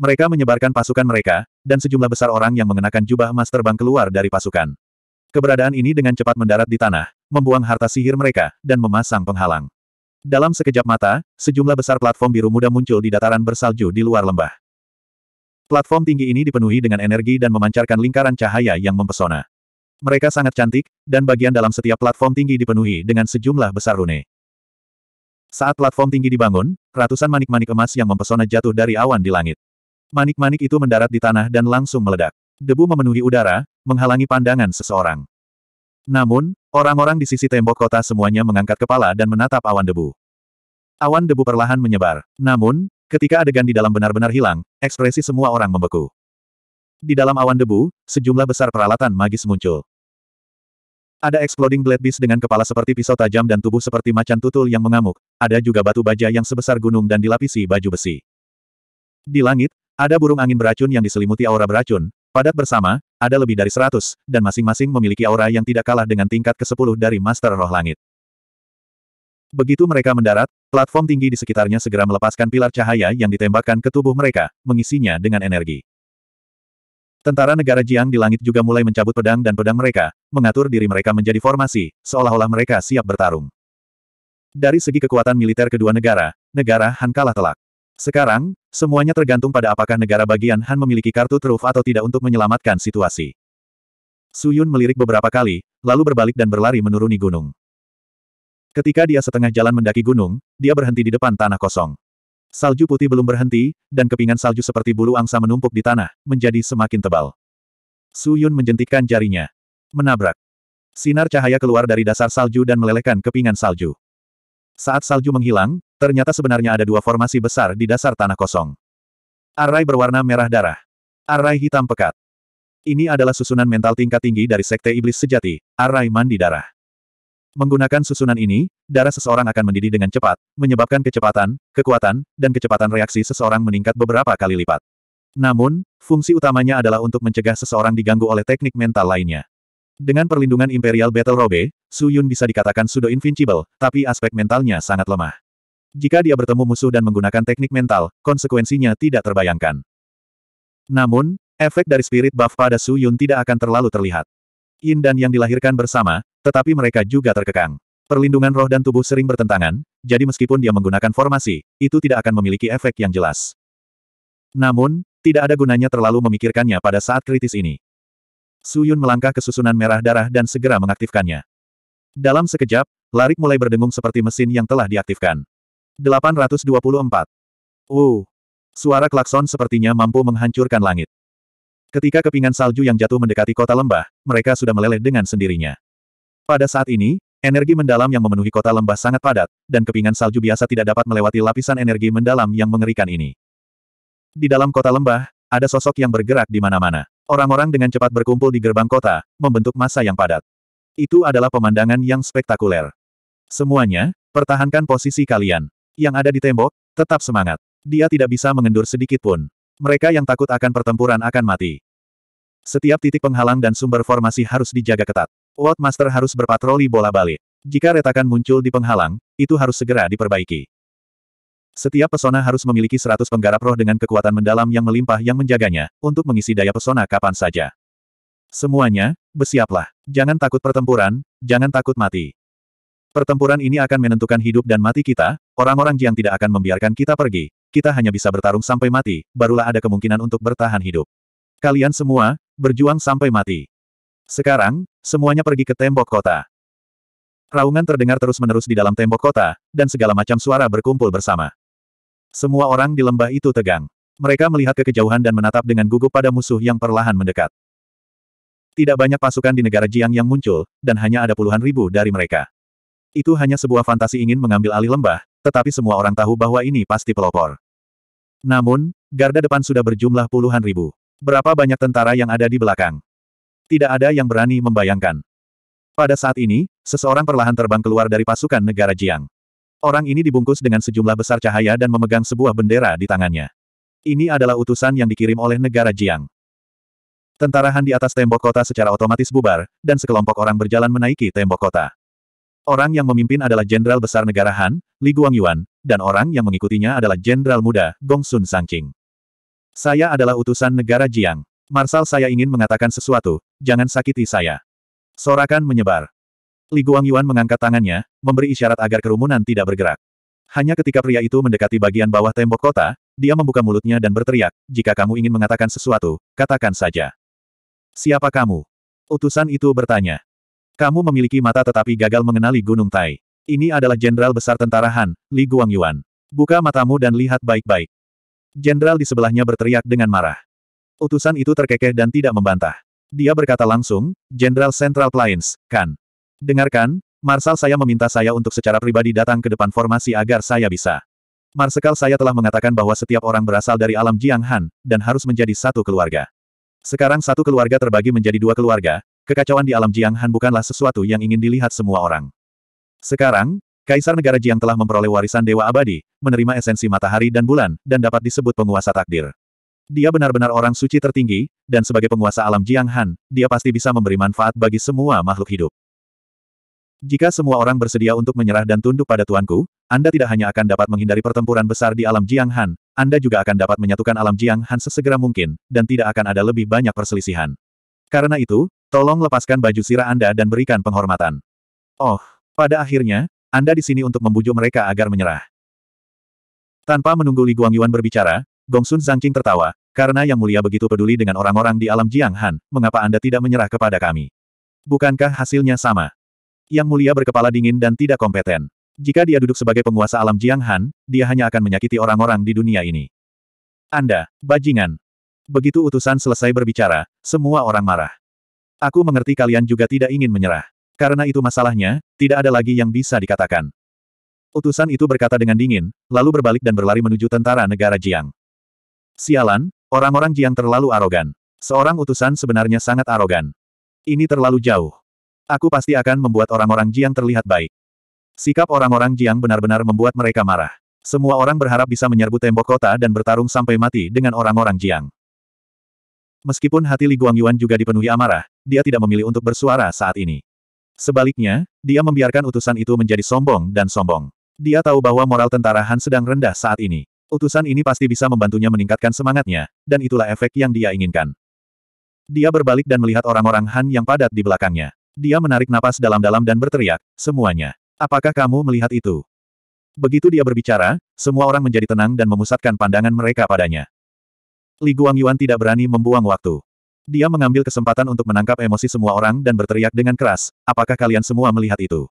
Speaker 1: Mereka menyebarkan pasukan mereka, dan sejumlah besar orang yang mengenakan jubah emas terbang keluar dari pasukan. Keberadaan ini dengan cepat mendarat di tanah, membuang harta sihir mereka, dan memasang penghalang. Dalam sekejap mata, sejumlah besar platform biru muda muncul di dataran bersalju di luar lembah. Platform tinggi ini dipenuhi dengan energi dan memancarkan lingkaran cahaya yang mempesona. Mereka sangat cantik, dan bagian dalam setiap platform tinggi dipenuhi dengan sejumlah besar rune. Saat platform tinggi dibangun, ratusan manik-manik emas yang mempesona jatuh dari awan di langit. Manik-manik itu mendarat di tanah dan langsung meledak. Debu memenuhi udara, menghalangi pandangan seseorang. Namun, orang-orang di sisi tembok kota semuanya mengangkat kepala dan menatap awan debu. Awan debu perlahan menyebar. Namun, ketika adegan di dalam benar-benar hilang, ekspresi semua orang membeku. Di dalam awan debu, sejumlah besar peralatan magis muncul. Ada exploding blade beast dengan kepala seperti pisau tajam dan tubuh seperti macan tutul yang mengamuk. Ada juga batu baja yang sebesar gunung dan dilapisi baju besi. Di langit, ada burung angin beracun yang diselimuti aura beracun. Padat bersama, ada lebih dari seratus, dan masing-masing memiliki aura yang tidak kalah dengan tingkat ke-10 dari Master Roh Langit. Begitu mereka mendarat, platform tinggi di sekitarnya segera melepaskan pilar cahaya yang ditembakkan ke tubuh mereka, mengisinya dengan energi. Tentara negara Jiang di langit juga mulai mencabut pedang dan pedang mereka, mengatur diri mereka menjadi formasi, seolah-olah mereka siap bertarung. Dari segi kekuatan militer kedua negara, negara Han kalah telak. Sekarang, semuanya tergantung pada apakah negara bagian Han memiliki kartu truf atau tidak untuk menyelamatkan situasi. Su Yun melirik beberapa kali, lalu berbalik dan berlari menuruni gunung. Ketika dia setengah jalan mendaki gunung, dia berhenti di depan tanah kosong. Salju putih belum berhenti, dan kepingan salju seperti bulu angsa menumpuk di tanah, menjadi semakin tebal. Su Yun menjentikkan jarinya. Menabrak. Sinar cahaya keluar dari dasar salju dan melelehkan kepingan salju. Saat salju menghilang, ternyata sebenarnya ada dua formasi besar di dasar tanah kosong. Arai berwarna merah darah. Arai hitam pekat. Ini adalah susunan mental tingkat tinggi dari Sekte Iblis Sejati, Arai Mandi Darah. Menggunakan susunan ini, darah seseorang akan mendidih dengan cepat, menyebabkan kecepatan, kekuatan, dan kecepatan reaksi seseorang meningkat beberapa kali lipat. Namun, fungsi utamanya adalah untuk mencegah seseorang diganggu oleh teknik mental lainnya. Dengan perlindungan Imperial Battle Robe, Su Yun bisa dikatakan sudo invincible tapi aspek mentalnya sangat lemah. Jika dia bertemu musuh dan menggunakan teknik mental, konsekuensinya tidak terbayangkan. Namun, efek dari spirit buff pada Su Yun tidak akan terlalu terlihat. Yin dan yang dilahirkan bersama, tetapi mereka juga terkekang. Perlindungan roh dan tubuh sering bertentangan, jadi meskipun dia menggunakan formasi, itu tidak akan memiliki efek yang jelas. Namun, tidak ada gunanya terlalu memikirkannya pada saat kritis ini. Suyun melangkah ke susunan merah darah dan segera mengaktifkannya. Dalam sekejap, larik mulai berdengung seperti mesin yang telah diaktifkan. 824. Uh. Suara klakson sepertinya mampu menghancurkan langit. Ketika kepingan salju yang jatuh mendekati kota lembah, mereka sudah meleleh dengan sendirinya. Pada saat ini, energi mendalam yang memenuhi kota lembah sangat padat, dan kepingan salju biasa tidak dapat melewati lapisan energi mendalam yang mengerikan ini. Di dalam kota lembah, ada sosok yang bergerak di mana-mana. Orang-orang dengan cepat berkumpul di gerbang kota, membentuk masa yang padat. Itu adalah pemandangan yang spektakuler. Semuanya, pertahankan posisi kalian. Yang ada di tembok, tetap semangat. Dia tidak bisa mengendur sedikit pun. Mereka yang takut akan pertempuran akan mati. Setiap titik penghalang dan sumber formasi harus dijaga ketat. World Master harus berpatroli bola balik. Jika retakan muncul di penghalang, itu harus segera diperbaiki. Setiap pesona harus memiliki 100 penggarap roh dengan kekuatan mendalam yang melimpah yang menjaganya, untuk mengisi daya pesona kapan saja. Semuanya, bersiaplah. Jangan takut pertempuran, jangan takut mati. Pertempuran ini akan menentukan hidup dan mati kita, orang-orang yang tidak akan membiarkan kita pergi, kita hanya bisa bertarung sampai mati, barulah ada kemungkinan untuk bertahan hidup. Kalian semua, berjuang sampai mati. Sekarang, semuanya pergi ke tembok kota. Raungan terdengar terus-menerus di dalam tembok kota, dan segala macam suara berkumpul bersama. Semua orang di lembah itu tegang. Mereka melihat ke kejauhan dan menatap dengan gugup pada musuh yang perlahan mendekat. Tidak banyak pasukan di negara Jiang yang muncul, dan hanya ada puluhan ribu dari mereka. Itu hanya sebuah fantasi ingin mengambil alih lembah, tetapi semua orang tahu bahwa ini pasti pelopor. Namun, garda depan sudah berjumlah puluhan ribu. Berapa banyak tentara yang ada di belakang? Tidak ada yang berani membayangkan. Pada saat ini, seseorang perlahan terbang keluar dari pasukan negara Jiang. Orang ini dibungkus dengan sejumlah besar cahaya dan memegang sebuah bendera di tangannya. Ini adalah utusan yang dikirim oleh negara Jiang. Tentara Han di atas tembok kota secara otomatis bubar, dan sekelompok orang berjalan menaiki tembok kota. Orang yang memimpin adalah Jenderal Besar Negara Han, Li Guangyuan, dan orang yang mengikutinya adalah Jenderal Muda, Gong Sun Sangqing. Saya adalah utusan negara Jiang. Marsal saya ingin mengatakan sesuatu, jangan sakiti saya. Sorakan menyebar. Li Guangyuan mengangkat tangannya, memberi isyarat agar kerumunan tidak bergerak. Hanya ketika pria itu mendekati bagian bawah tembok kota, dia membuka mulutnya dan berteriak, jika kamu ingin mengatakan sesuatu, katakan saja. Siapa kamu? Utusan itu bertanya. Kamu memiliki mata tetapi gagal mengenali Gunung Tai. Ini adalah jenderal besar tentara Han, Li Guangyuan. Buka matamu dan lihat baik-baik. Jenderal di sebelahnya berteriak dengan marah. Utusan itu terkekeh dan tidak membantah. Dia berkata langsung, Jenderal Central Plains, kan. Dengarkan, Marsal saya meminta saya untuk secara pribadi datang ke depan formasi agar saya bisa. Marsekal saya telah mengatakan bahwa setiap orang berasal dari alam Jiang Han, dan harus menjadi satu keluarga. Sekarang satu keluarga terbagi menjadi dua keluarga, kekacauan di alam Jiang Han bukanlah sesuatu yang ingin dilihat semua orang. Sekarang, Kaisar Negara Jiang telah memperoleh warisan Dewa Abadi, menerima esensi matahari dan bulan, dan dapat disebut penguasa takdir. Dia benar-benar orang suci tertinggi, dan sebagai penguasa alam Jiang Han, dia pasti bisa memberi manfaat bagi semua makhluk hidup. Jika semua orang bersedia untuk menyerah dan tunduk pada tuanku, Anda tidak hanya akan dapat menghindari pertempuran besar di alam Jiang Han, Anda juga akan dapat menyatukan alam Jiang Han sesegera mungkin, dan tidak akan ada lebih banyak perselisihan. Karena itu, tolong lepaskan baju sirah Anda dan berikan penghormatan. Oh, pada akhirnya, Anda di sini untuk membujuk mereka agar menyerah. Tanpa menunggu Li Guangyuan berbicara, Gongsun Zhangqing tertawa, karena Yang Mulia begitu peduli dengan orang-orang di alam Jiang Han, mengapa Anda tidak menyerah kepada kami? Bukankah hasilnya sama? Yang Mulia berkepala dingin dan tidak kompeten. Jika dia duduk sebagai penguasa alam Jiang Han, dia hanya akan menyakiti orang-orang di dunia ini. Anda, bajingan. Begitu utusan selesai berbicara, semua orang marah. Aku mengerti kalian juga tidak ingin menyerah. Karena itu masalahnya, tidak ada lagi yang bisa dikatakan. Utusan itu berkata dengan dingin, lalu berbalik dan berlari menuju tentara negara Jiang. Sialan, orang-orang Jiang terlalu arogan. Seorang utusan sebenarnya sangat arogan. Ini terlalu jauh. Aku pasti akan membuat orang-orang Jiang terlihat baik. Sikap orang-orang Jiang benar-benar membuat mereka marah. Semua orang berharap bisa menyerbu tembok kota dan bertarung sampai mati dengan orang-orang Jiang. Meskipun hati Li Guangyuan juga dipenuhi amarah, dia tidak memilih untuk bersuara saat ini. Sebaliknya, dia membiarkan utusan itu menjadi sombong dan sombong. Dia tahu bahwa moral tentara Han sedang rendah saat ini. Utusan ini pasti bisa membantunya meningkatkan semangatnya, dan itulah efek yang dia inginkan. Dia berbalik dan melihat orang-orang Han yang padat di belakangnya. Dia menarik napas dalam-dalam dan berteriak, semuanya. Apakah kamu melihat itu? Begitu dia berbicara, semua orang menjadi tenang dan memusatkan pandangan mereka padanya. Li Guangyuan tidak berani membuang waktu. Dia mengambil kesempatan untuk menangkap emosi semua orang dan berteriak dengan keras, apakah kalian semua melihat itu?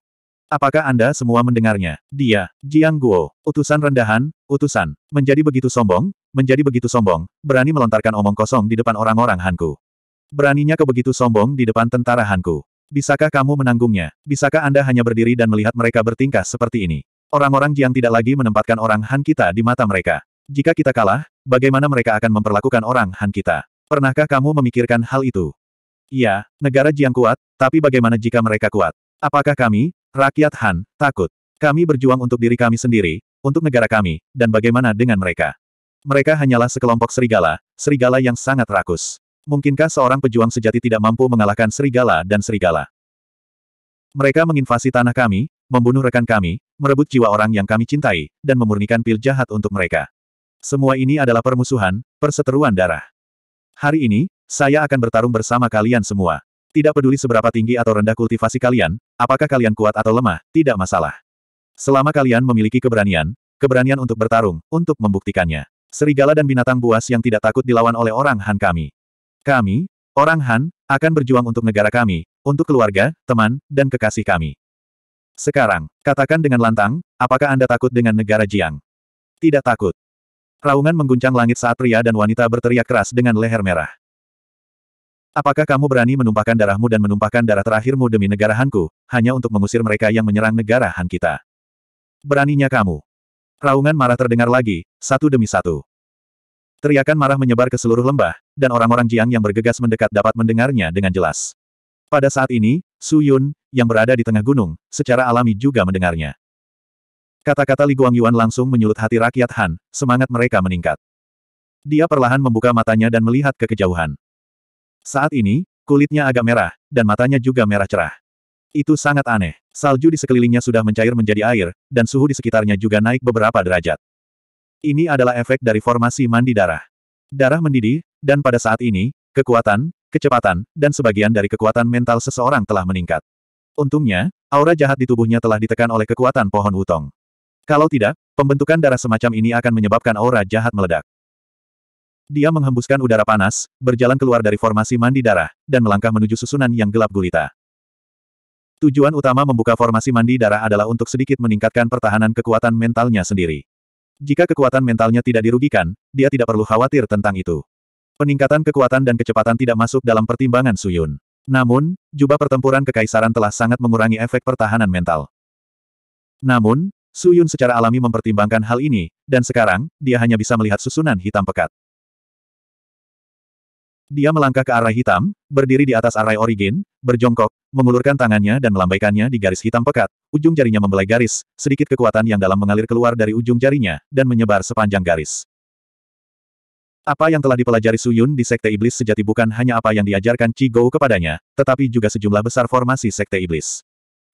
Speaker 1: Apakah Anda semua mendengarnya? Dia, Jiang Guo, utusan rendahan, utusan, menjadi begitu sombong, menjadi begitu sombong, berani melontarkan omong kosong di depan orang-orang Hanku. Beraninya ke begitu sombong di depan tentara Hanku. Bisakah kamu menanggungnya? Bisakah Anda hanya berdiri dan melihat mereka bertingkah seperti ini? Orang-orang Jiang tidak lagi menempatkan orang Han kita di mata mereka. Jika kita kalah, bagaimana mereka akan memperlakukan orang Han kita? Pernahkah kamu memikirkan hal itu? Iya, negara Jiang kuat, tapi bagaimana jika mereka kuat? Apakah kami, Rakyat Han, takut. Kami berjuang untuk diri kami sendiri, untuk negara kami, dan bagaimana dengan mereka? Mereka hanyalah sekelompok serigala, serigala yang sangat rakus. Mungkinkah seorang pejuang sejati tidak mampu mengalahkan serigala dan serigala? Mereka menginvasi tanah kami, membunuh rekan kami, merebut jiwa orang yang kami cintai, dan memurnikan pil jahat untuk mereka. Semua ini adalah permusuhan, perseteruan darah. Hari ini, saya akan bertarung bersama kalian semua. Tidak peduli seberapa tinggi atau rendah kultivasi kalian, apakah kalian kuat atau lemah, tidak masalah. Selama kalian memiliki keberanian, keberanian untuk bertarung, untuk membuktikannya. Serigala dan binatang buas yang tidak takut dilawan oleh orang Han kami. Kami, orang Han, akan berjuang untuk negara kami, untuk keluarga, teman, dan kekasih kami. Sekarang, katakan dengan lantang, apakah Anda takut dengan negara Jiang? Tidak takut. Raungan mengguncang langit saat pria dan wanita berteriak keras dengan leher merah. Apakah kamu berani menumpahkan darahmu dan menumpahkan darah terakhirmu demi negara Hanku, hanya untuk mengusir mereka yang menyerang negara Han kita? Beraninya kamu. Raungan marah terdengar lagi, satu demi satu. Teriakan marah menyebar ke seluruh lembah, dan orang-orang Jiang yang bergegas mendekat dapat mendengarnya dengan jelas. Pada saat ini, Su Yun, yang berada di tengah gunung, secara alami juga mendengarnya. Kata-kata Li Guangyuan langsung menyulut hati rakyat Han, semangat mereka meningkat. Dia perlahan membuka matanya dan melihat ke kejauhan. Saat ini, kulitnya agak merah, dan matanya juga merah cerah. Itu sangat aneh. Salju di sekelilingnya sudah mencair menjadi air, dan suhu di sekitarnya juga naik beberapa derajat. Ini adalah efek dari formasi mandi darah. Darah mendidih, dan pada saat ini, kekuatan, kecepatan, dan sebagian dari kekuatan mental seseorang telah meningkat. Untungnya, aura jahat di tubuhnya telah ditekan oleh kekuatan pohon wutong. Kalau tidak, pembentukan darah semacam ini akan menyebabkan aura jahat meledak. Dia menghembuskan udara panas, berjalan keluar dari formasi mandi darah, dan melangkah menuju susunan yang gelap gulita. Tujuan utama membuka formasi mandi darah adalah untuk sedikit meningkatkan pertahanan kekuatan mentalnya sendiri. Jika kekuatan mentalnya tidak dirugikan, dia tidak perlu khawatir tentang itu. Peningkatan kekuatan dan kecepatan tidak masuk dalam pertimbangan Suyun. Namun, jubah pertempuran kekaisaran telah sangat mengurangi efek pertahanan mental. Namun, Suyun secara alami mempertimbangkan hal ini, dan sekarang, dia hanya bisa melihat susunan hitam pekat. Dia melangkah ke arah hitam, berdiri di atas arai origin, berjongkok, mengulurkan tangannya dan melambaikannya di garis hitam pekat, ujung jarinya membelai garis, sedikit kekuatan yang dalam mengalir keluar dari ujung jarinya, dan menyebar sepanjang garis. Apa yang telah dipelajari Suyun di Sekte Iblis sejati bukan hanya apa yang diajarkan Chigo kepadanya, tetapi juga sejumlah besar formasi Sekte Iblis.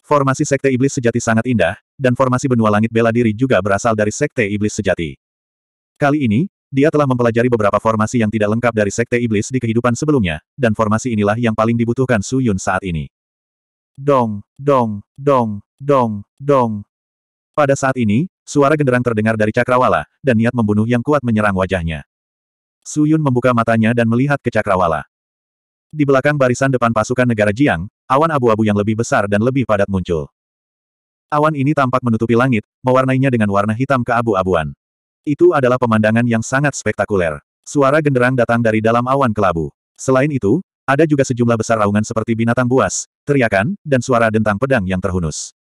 Speaker 1: Formasi Sekte Iblis sejati sangat indah, dan formasi benua langit bela diri juga berasal dari Sekte Iblis sejati. Kali ini, dia telah mempelajari beberapa formasi yang tidak lengkap dari Sekte Iblis di kehidupan sebelumnya, dan formasi inilah yang paling dibutuhkan Su Yun saat ini. Dong, dong, dong, dong, dong. Pada saat ini, suara genderang terdengar dari Cakrawala, dan niat membunuh yang kuat menyerang wajahnya. Su Yun membuka matanya dan melihat ke Cakrawala. Di belakang barisan depan pasukan negara Jiang, awan abu-abu yang lebih besar dan lebih padat muncul. Awan ini tampak menutupi langit, mewarnainya dengan warna hitam keabu-abuan. Itu adalah pemandangan yang sangat spektakuler. Suara genderang datang dari dalam awan kelabu. Selain itu, ada juga sejumlah besar raungan seperti binatang buas, teriakan, dan suara dentang pedang yang terhunus.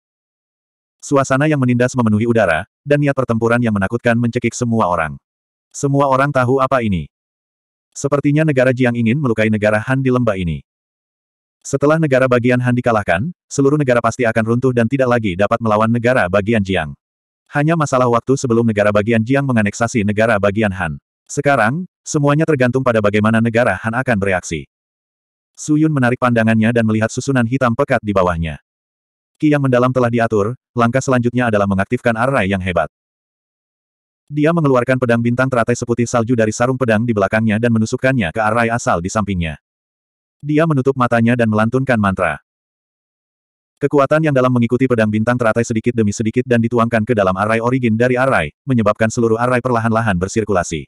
Speaker 1: Suasana yang menindas memenuhi udara, dan niat pertempuran yang menakutkan mencekik semua orang. Semua orang tahu apa ini. Sepertinya negara Jiang ingin melukai negara Han di lembah ini. Setelah negara bagian Han dikalahkan, seluruh negara pasti akan runtuh dan tidak lagi dapat melawan negara bagian Jiang. Hanya masalah waktu sebelum negara bagian Jiang menganeksasi negara bagian Han. Sekarang, semuanya tergantung pada bagaimana negara Han akan bereaksi. Su Yun menarik pandangannya dan melihat susunan hitam pekat di bawahnya. Ki yang mendalam telah diatur, langkah selanjutnya adalah mengaktifkan arai yang hebat. Dia mengeluarkan pedang bintang teratai seputih salju dari sarung pedang di belakangnya dan menusukkannya ke arai asal di sampingnya. Dia menutup matanya dan melantunkan mantra. Kekuatan yang dalam mengikuti pedang bintang teratai sedikit demi sedikit dan dituangkan ke dalam arai origin dari arai, menyebabkan seluruh arai perlahan-lahan bersirkulasi.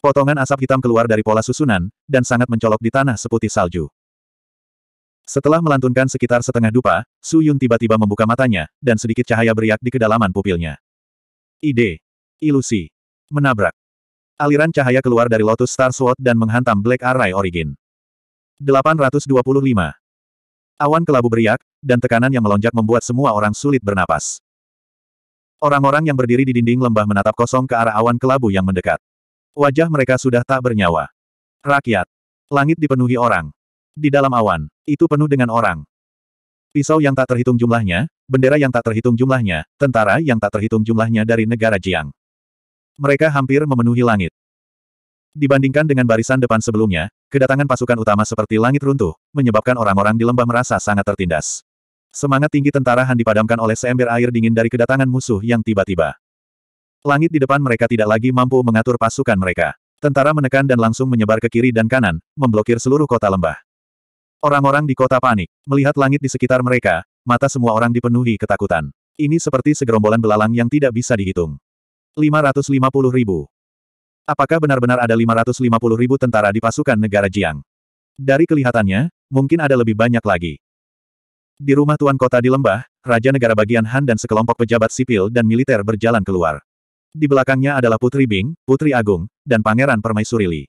Speaker 1: Potongan asap hitam keluar dari pola susunan, dan sangat mencolok di tanah seputih salju. Setelah melantunkan sekitar setengah dupa, Su Yun tiba-tiba membuka matanya, dan sedikit cahaya beriak di kedalaman pupilnya. Ide. Ilusi. Menabrak. Aliran cahaya keluar dari Lotus Star Sword dan menghantam Black Array Origin. 825. Awan kelabu beriak, dan tekanan yang melonjak membuat semua orang sulit bernapas. Orang-orang yang berdiri di dinding lembah menatap kosong ke arah awan kelabu yang mendekat. Wajah mereka sudah tak bernyawa. Rakyat. Langit dipenuhi orang. Di dalam awan, itu penuh dengan orang. Pisau yang tak terhitung jumlahnya, bendera yang tak terhitung jumlahnya, tentara yang tak terhitung jumlahnya dari negara Jiang. Mereka hampir memenuhi langit. Dibandingkan dengan barisan depan sebelumnya, Kedatangan pasukan utama seperti langit runtuh, menyebabkan orang-orang di lembah merasa sangat tertindas. Semangat tinggi tentara Han dipadamkan oleh seember air dingin dari kedatangan musuh yang tiba-tiba. Langit di depan mereka tidak lagi mampu mengatur pasukan mereka. Tentara menekan dan langsung menyebar ke kiri dan kanan, memblokir seluruh kota lembah. Orang-orang di kota panik, melihat langit di sekitar mereka, mata semua orang dipenuhi ketakutan. Ini seperti segerombolan belalang yang tidak bisa dihitung. 550 ribu. Apakah benar-benar ada 550 ribu tentara di pasukan negara Jiang? Dari kelihatannya, mungkin ada lebih banyak lagi. Di rumah tuan kota di lembah, Raja Negara Bagian Han dan sekelompok pejabat sipil dan militer berjalan keluar. Di belakangnya adalah Putri Bing, Putri Agung, dan Pangeran Permaisuri Li.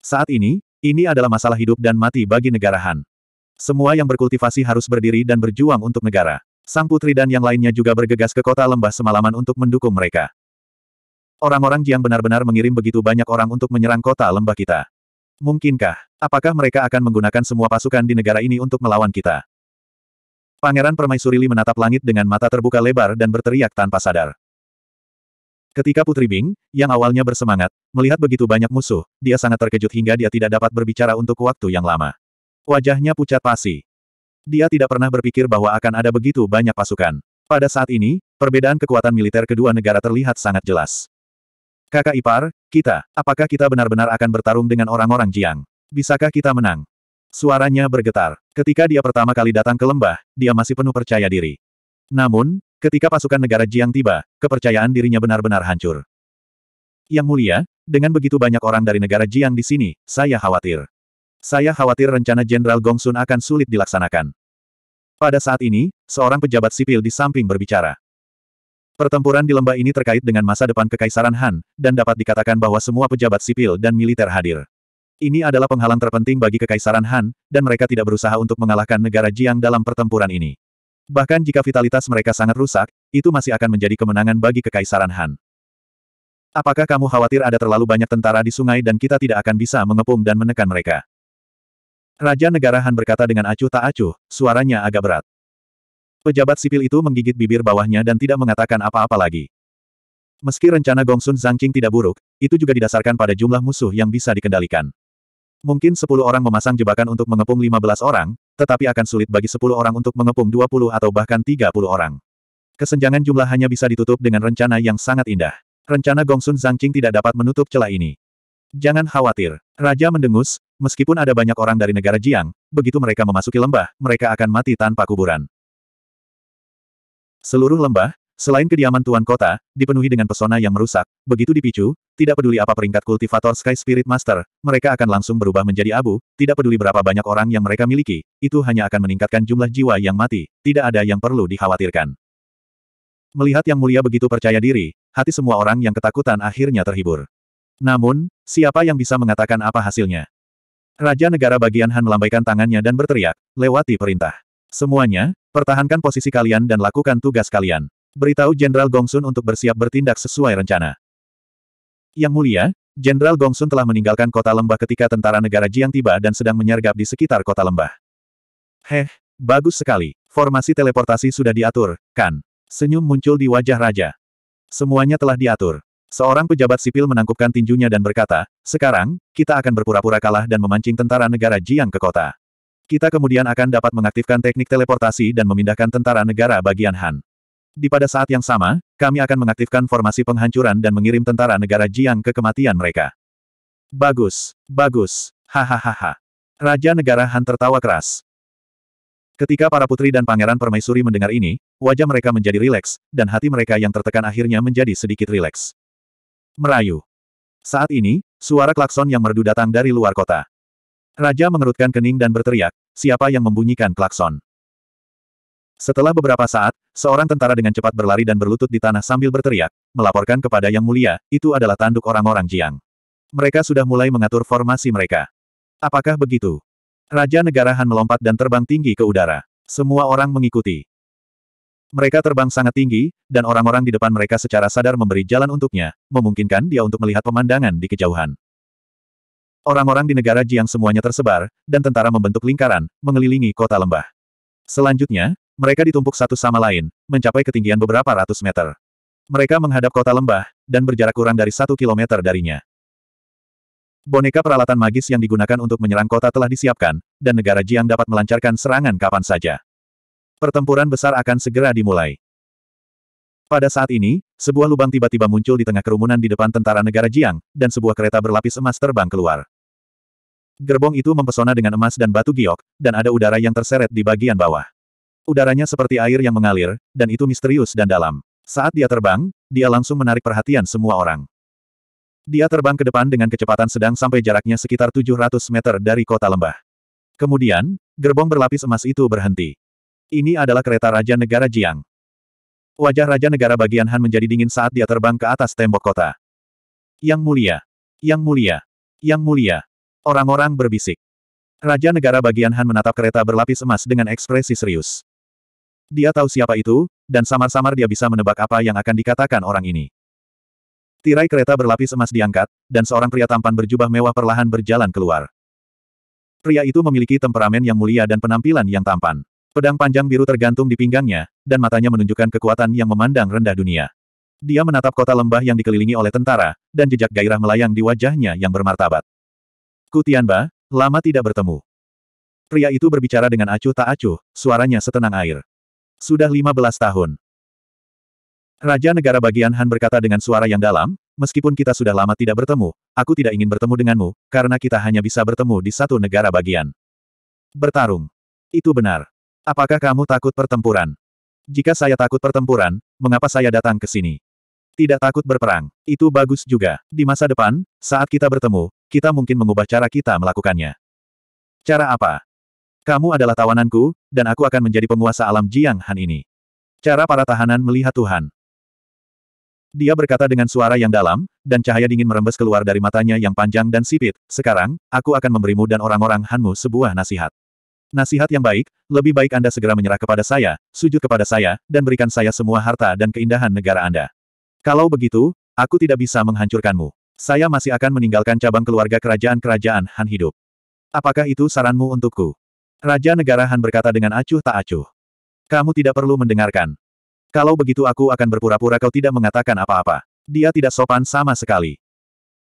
Speaker 1: Saat ini, ini adalah masalah hidup dan mati bagi negara Han. Semua yang berkultivasi harus berdiri dan berjuang untuk negara. Sang putri dan yang lainnya juga bergegas ke kota lembah semalaman untuk mendukung mereka. Orang-orang Jiang benar-benar mengirim begitu banyak orang untuk menyerang kota lembah kita. Mungkinkah? Apakah mereka akan menggunakan semua pasukan di negara ini untuk melawan kita? Pangeran Permaisuri Li menatap langit dengan mata terbuka lebar dan berteriak tanpa sadar. Ketika Putri Bing, yang awalnya bersemangat, melihat begitu banyak musuh, dia sangat terkejut hingga dia tidak dapat berbicara untuk waktu yang lama. Wajahnya pucat pasi. Dia tidak pernah berpikir bahwa akan ada begitu banyak pasukan. Pada saat ini, perbedaan kekuatan militer kedua negara terlihat sangat jelas. Kakak ipar, kita, apakah kita benar-benar akan bertarung dengan orang-orang Jiang? Bisakah kita menang? Suaranya bergetar. Ketika dia pertama kali datang ke lembah, dia masih penuh percaya diri. Namun, ketika pasukan negara Jiang tiba, kepercayaan dirinya benar-benar hancur. Yang mulia, dengan begitu banyak orang dari negara Jiang di sini, saya khawatir. Saya khawatir rencana Jenderal Gongsun akan sulit dilaksanakan. Pada saat ini, seorang pejabat sipil di samping berbicara. Pertempuran di lembah ini terkait dengan masa depan Kekaisaran Han, dan dapat dikatakan bahwa semua pejabat sipil dan militer hadir. Ini adalah penghalang terpenting bagi Kekaisaran Han, dan mereka tidak berusaha untuk mengalahkan negara Jiang dalam pertempuran ini. Bahkan jika vitalitas mereka sangat rusak, itu masih akan menjadi kemenangan bagi Kekaisaran Han. Apakah kamu khawatir ada terlalu banyak tentara di sungai dan kita tidak akan bisa mengepung dan menekan mereka? Raja negara Han berkata dengan acuh tak acuh, suaranya agak berat. Pejabat sipil itu menggigit bibir bawahnya dan tidak mengatakan apa-apa lagi. Meski rencana Gongsun Zhangqing tidak buruk, itu juga didasarkan pada jumlah musuh yang bisa dikendalikan. Mungkin 10 orang memasang jebakan untuk mengepung 15 orang, tetapi akan sulit bagi 10 orang untuk mengepung 20 atau bahkan 30 orang. Kesenjangan jumlah hanya bisa ditutup dengan rencana yang sangat indah. Rencana Gongsun Zhangqing tidak dapat menutup celah ini. Jangan khawatir. Raja mendengus, meskipun ada banyak orang dari negara Jiang, begitu mereka memasuki lembah, mereka akan mati tanpa kuburan. Seluruh lembah, selain kediaman Tuan Kota, dipenuhi dengan pesona yang merusak, begitu dipicu, tidak peduli apa peringkat kultivator Sky Spirit Master, mereka akan langsung berubah menjadi abu, tidak peduli berapa banyak orang yang mereka miliki, itu hanya akan meningkatkan jumlah jiwa yang mati, tidak ada yang perlu dikhawatirkan. Melihat Yang Mulia begitu percaya diri, hati semua orang yang ketakutan akhirnya terhibur. Namun, siapa yang bisa mengatakan apa hasilnya? Raja negara bagian Han melambaikan tangannya dan berteriak, lewati perintah. Semuanya, Pertahankan posisi kalian dan lakukan tugas kalian. Beritahu Jenderal Gongsun untuk bersiap bertindak sesuai rencana. Yang mulia, Jenderal Gongsun telah meninggalkan kota lembah ketika tentara negara Jiang tiba dan sedang menyergap di sekitar kota lembah. Heh, bagus sekali. Formasi teleportasi sudah diatur, kan? Senyum muncul di wajah raja. Semuanya telah diatur. Seorang pejabat sipil menangkupkan tinjunya dan berkata, sekarang, kita akan berpura-pura kalah dan memancing tentara negara Jiang ke kota. Kita kemudian akan dapat mengaktifkan teknik teleportasi dan memindahkan tentara negara bagian Han. Di pada saat yang sama, kami akan mengaktifkan formasi penghancuran dan mengirim tentara negara Jiang ke kematian mereka. Bagus, bagus, hahaha. Raja negara Han tertawa keras. Ketika para putri dan pangeran permaisuri mendengar ini, wajah mereka menjadi rileks, dan hati mereka yang tertekan akhirnya menjadi sedikit rileks. Merayu. Saat ini, suara klakson yang merdu datang dari luar kota. Raja mengerutkan kening dan berteriak, siapa yang membunyikan klakson? Setelah beberapa saat, seorang tentara dengan cepat berlari dan berlutut di tanah sambil berteriak, melaporkan kepada Yang Mulia, itu adalah tanduk orang-orang Jiang. Mereka sudah mulai mengatur formasi mereka. Apakah begitu? Raja negara Han melompat dan terbang tinggi ke udara. Semua orang mengikuti. Mereka terbang sangat tinggi, dan orang-orang di depan mereka secara sadar memberi jalan untuknya, memungkinkan dia untuk melihat pemandangan di kejauhan. Orang-orang di negara Jiang semuanya tersebar, dan tentara membentuk lingkaran, mengelilingi kota lembah. Selanjutnya, mereka ditumpuk satu sama lain, mencapai ketinggian beberapa ratus meter. Mereka menghadap kota lembah, dan berjarak kurang dari satu kilometer darinya. Boneka peralatan magis yang digunakan untuk menyerang kota telah disiapkan, dan negara Jiang dapat melancarkan serangan kapan saja. Pertempuran besar akan segera dimulai. Pada saat ini, sebuah lubang tiba-tiba muncul di tengah kerumunan di depan tentara negara Jiang, dan sebuah kereta berlapis emas terbang keluar. Gerbong itu mempesona dengan emas dan batu giok, dan ada udara yang terseret di bagian bawah. Udaranya seperti air yang mengalir, dan itu misterius dan dalam. Saat dia terbang, dia langsung menarik perhatian semua orang. Dia terbang ke depan dengan kecepatan sedang sampai jaraknya sekitar 700 meter dari kota lembah. Kemudian, gerbong berlapis emas itu berhenti. Ini adalah kereta Raja Negara Jiang. Wajah Raja Negara bagian Han menjadi dingin saat dia terbang ke atas tembok kota. Yang mulia! Yang mulia! Yang mulia! Orang-orang berbisik. Raja negara bagian Han menatap kereta berlapis emas dengan ekspresi serius. Dia tahu siapa itu, dan samar-samar dia bisa menebak apa yang akan dikatakan orang ini. Tirai kereta berlapis emas diangkat, dan seorang pria tampan berjubah mewah perlahan berjalan keluar. Pria itu memiliki temperamen yang mulia dan penampilan yang tampan. Pedang panjang biru tergantung di pinggangnya, dan matanya menunjukkan kekuatan yang memandang rendah dunia. Dia menatap kota lembah yang dikelilingi oleh tentara, dan jejak gairah melayang di wajahnya yang bermartabat. Kutianba, lama tidak bertemu. Pria itu berbicara dengan acuh tak acuh, suaranya setenang air. Sudah 15 tahun. Raja negara bagian Han berkata dengan suara yang dalam, meskipun kita sudah lama tidak bertemu, aku tidak ingin bertemu denganmu, karena kita hanya bisa bertemu di satu negara bagian. Bertarung. Itu benar. Apakah kamu takut pertempuran? Jika saya takut pertempuran, mengapa saya datang ke sini? Tidak takut berperang. Itu bagus juga. Di masa depan, saat kita bertemu, kita mungkin mengubah cara kita melakukannya. Cara apa? Kamu adalah tawananku, dan aku akan menjadi penguasa alam Jiang Han ini. Cara para tahanan melihat Tuhan. Dia berkata dengan suara yang dalam, dan cahaya dingin merembes keluar dari matanya yang panjang dan sipit, sekarang, aku akan memberimu dan orang-orang Hanmu sebuah nasihat. Nasihat yang baik, lebih baik Anda segera menyerah kepada saya, sujud kepada saya, dan berikan saya semua harta dan keindahan negara Anda. Kalau begitu, aku tidak bisa menghancurkanmu. Saya masih akan meninggalkan cabang keluarga kerajaan-kerajaan Han hidup. Apakah itu saranmu untukku? Raja negara Han berkata dengan acuh tak acuh. Kamu tidak perlu mendengarkan. Kalau begitu aku akan berpura-pura kau tidak mengatakan apa-apa. Dia tidak sopan sama sekali.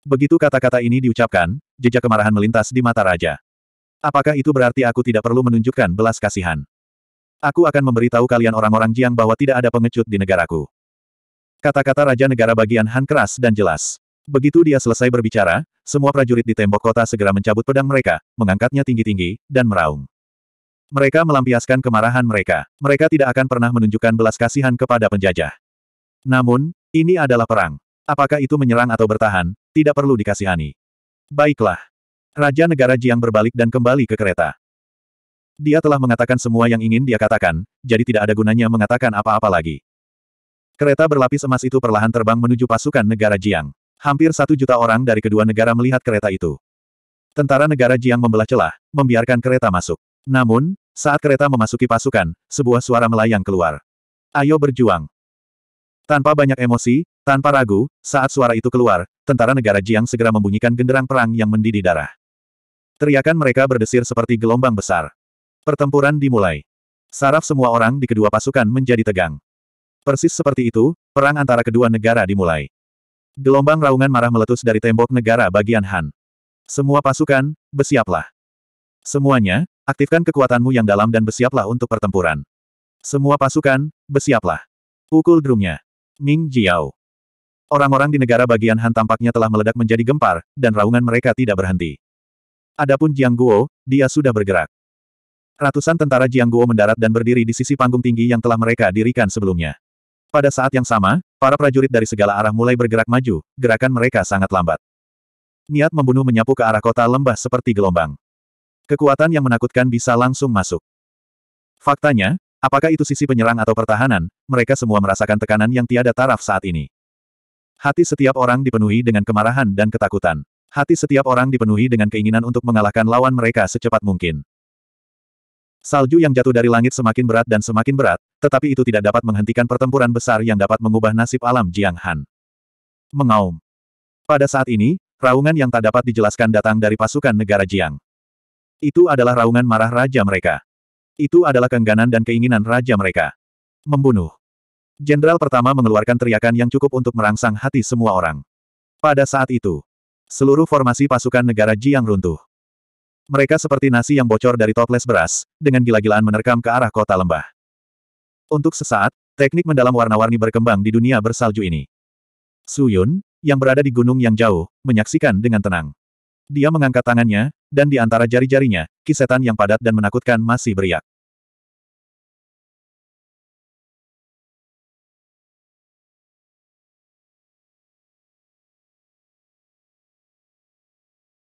Speaker 1: Begitu kata-kata ini diucapkan, jejak kemarahan melintas di mata raja. Apakah itu berarti aku tidak perlu menunjukkan belas kasihan? Aku akan memberitahu kalian orang-orang Jiang bahwa tidak ada pengecut di negaraku. Kata-kata Raja Negara bagian Han keras dan jelas. Begitu dia selesai berbicara, semua prajurit di tembok kota segera mencabut pedang mereka, mengangkatnya tinggi-tinggi, dan meraung. Mereka melampiaskan kemarahan mereka. Mereka tidak akan pernah menunjukkan belas kasihan kepada penjajah. Namun, ini adalah perang. Apakah itu menyerang atau bertahan, tidak perlu dikasihani. Baiklah. Raja negara Jiang berbalik dan kembali ke kereta. Dia telah mengatakan semua yang ingin dia katakan, jadi tidak ada gunanya mengatakan apa-apa lagi. Kereta berlapis emas itu perlahan terbang menuju pasukan negara Jiang. Hampir satu juta orang dari kedua negara melihat kereta itu. Tentara negara Jiang membelah celah, membiarkan kereta masuk. Namun, saat kereta memasuki pasukan, sebuah suara melayang keluar. Ayo berjuang. Tanpa banyak emosi, tanpa ragu, saat suara itu keluar, tentara negara Jiang segera membunyikan genderang perang yang mendidih darah. Teriakan mereka berdesir seperti gelombang besar. Pertempuran dimulai. Saraf semua orang di kedua pasukan menjadi tegang. Persis seperti itu, perang antara kedua negara dimulai. Gelombang raungan marah meletus dari tembok negara bagian Han. Semua pasukan, bersiaplah. Semuanya, aktifkan kekuatanmu yang dalam dan bersiaplah untuk pertempuran. Semua pasukan, bersiaplah. Pukul drumnya. Ming Jiao. Orang-orang di negara bagian Han tampaknya telah meledak menjadi gempar, dan raungan mereka tidak berhenti. Adapun Jiang Guo, dia sudah bergerak. Ratusan tentara Jiang Guo mendarat dan berdiri di sisi panggung tinggi yang telah mereka dirikan sebelumnya. Pada saat yang sama, para prajurit dari segala arah mulai bergerak maju, gerakan mereka sangat lambat. Niat membunuh menyapu ke arah kota lembah seperti gelombang. Kekuatan yang menakutkan bisa langsung masuk. Faktanya, apakah itu sisi penyerang atau pertahanan, mereka semua merasakan tekanan yang tiada taraf saat ini. Hati setiap orang dipenuhi dengan kemarahan dan ketakutan. Hati setiap orang dipenuhi dengan keinginan untuk mengalahkan lawan mereka secepat mungkin. Salju yang jatuh dari langit semakin berat dan semakin berat, tetapi itu tidak dapat menghentikan pertempuran besar yang dapat mengubah nasib alam Jiang Han. Mengaum. Pada saat ini, raungan yang tak dapat dijelaskan datang dari pasukan negara Jiang. Itu adalah raungan marah raja mereka. Itu adalah keengganan dan keinginan raja mereka. Membunuh. Jenderal pertama mengeluarkan teriakan yang cukup untuk merangsang hati semua orang. Pada saat itu, seluruh formasi pasukan negara Jiang runtuh. Mereka seperti nasi yang bocor dari toples beras, dengan gila-gilaan menerkam ke arah kota lembah. Untuk sesaat, teknik mendalam warna-warni berkembang di dunia bersalju ini. Su Yun, yang berada di gunung yang jauh, menyaksikan dengan tenang. Dia mengangkat tangannya, dan di antara jari-jarinya, kisetan yang padat dan menakutkan masih beriak.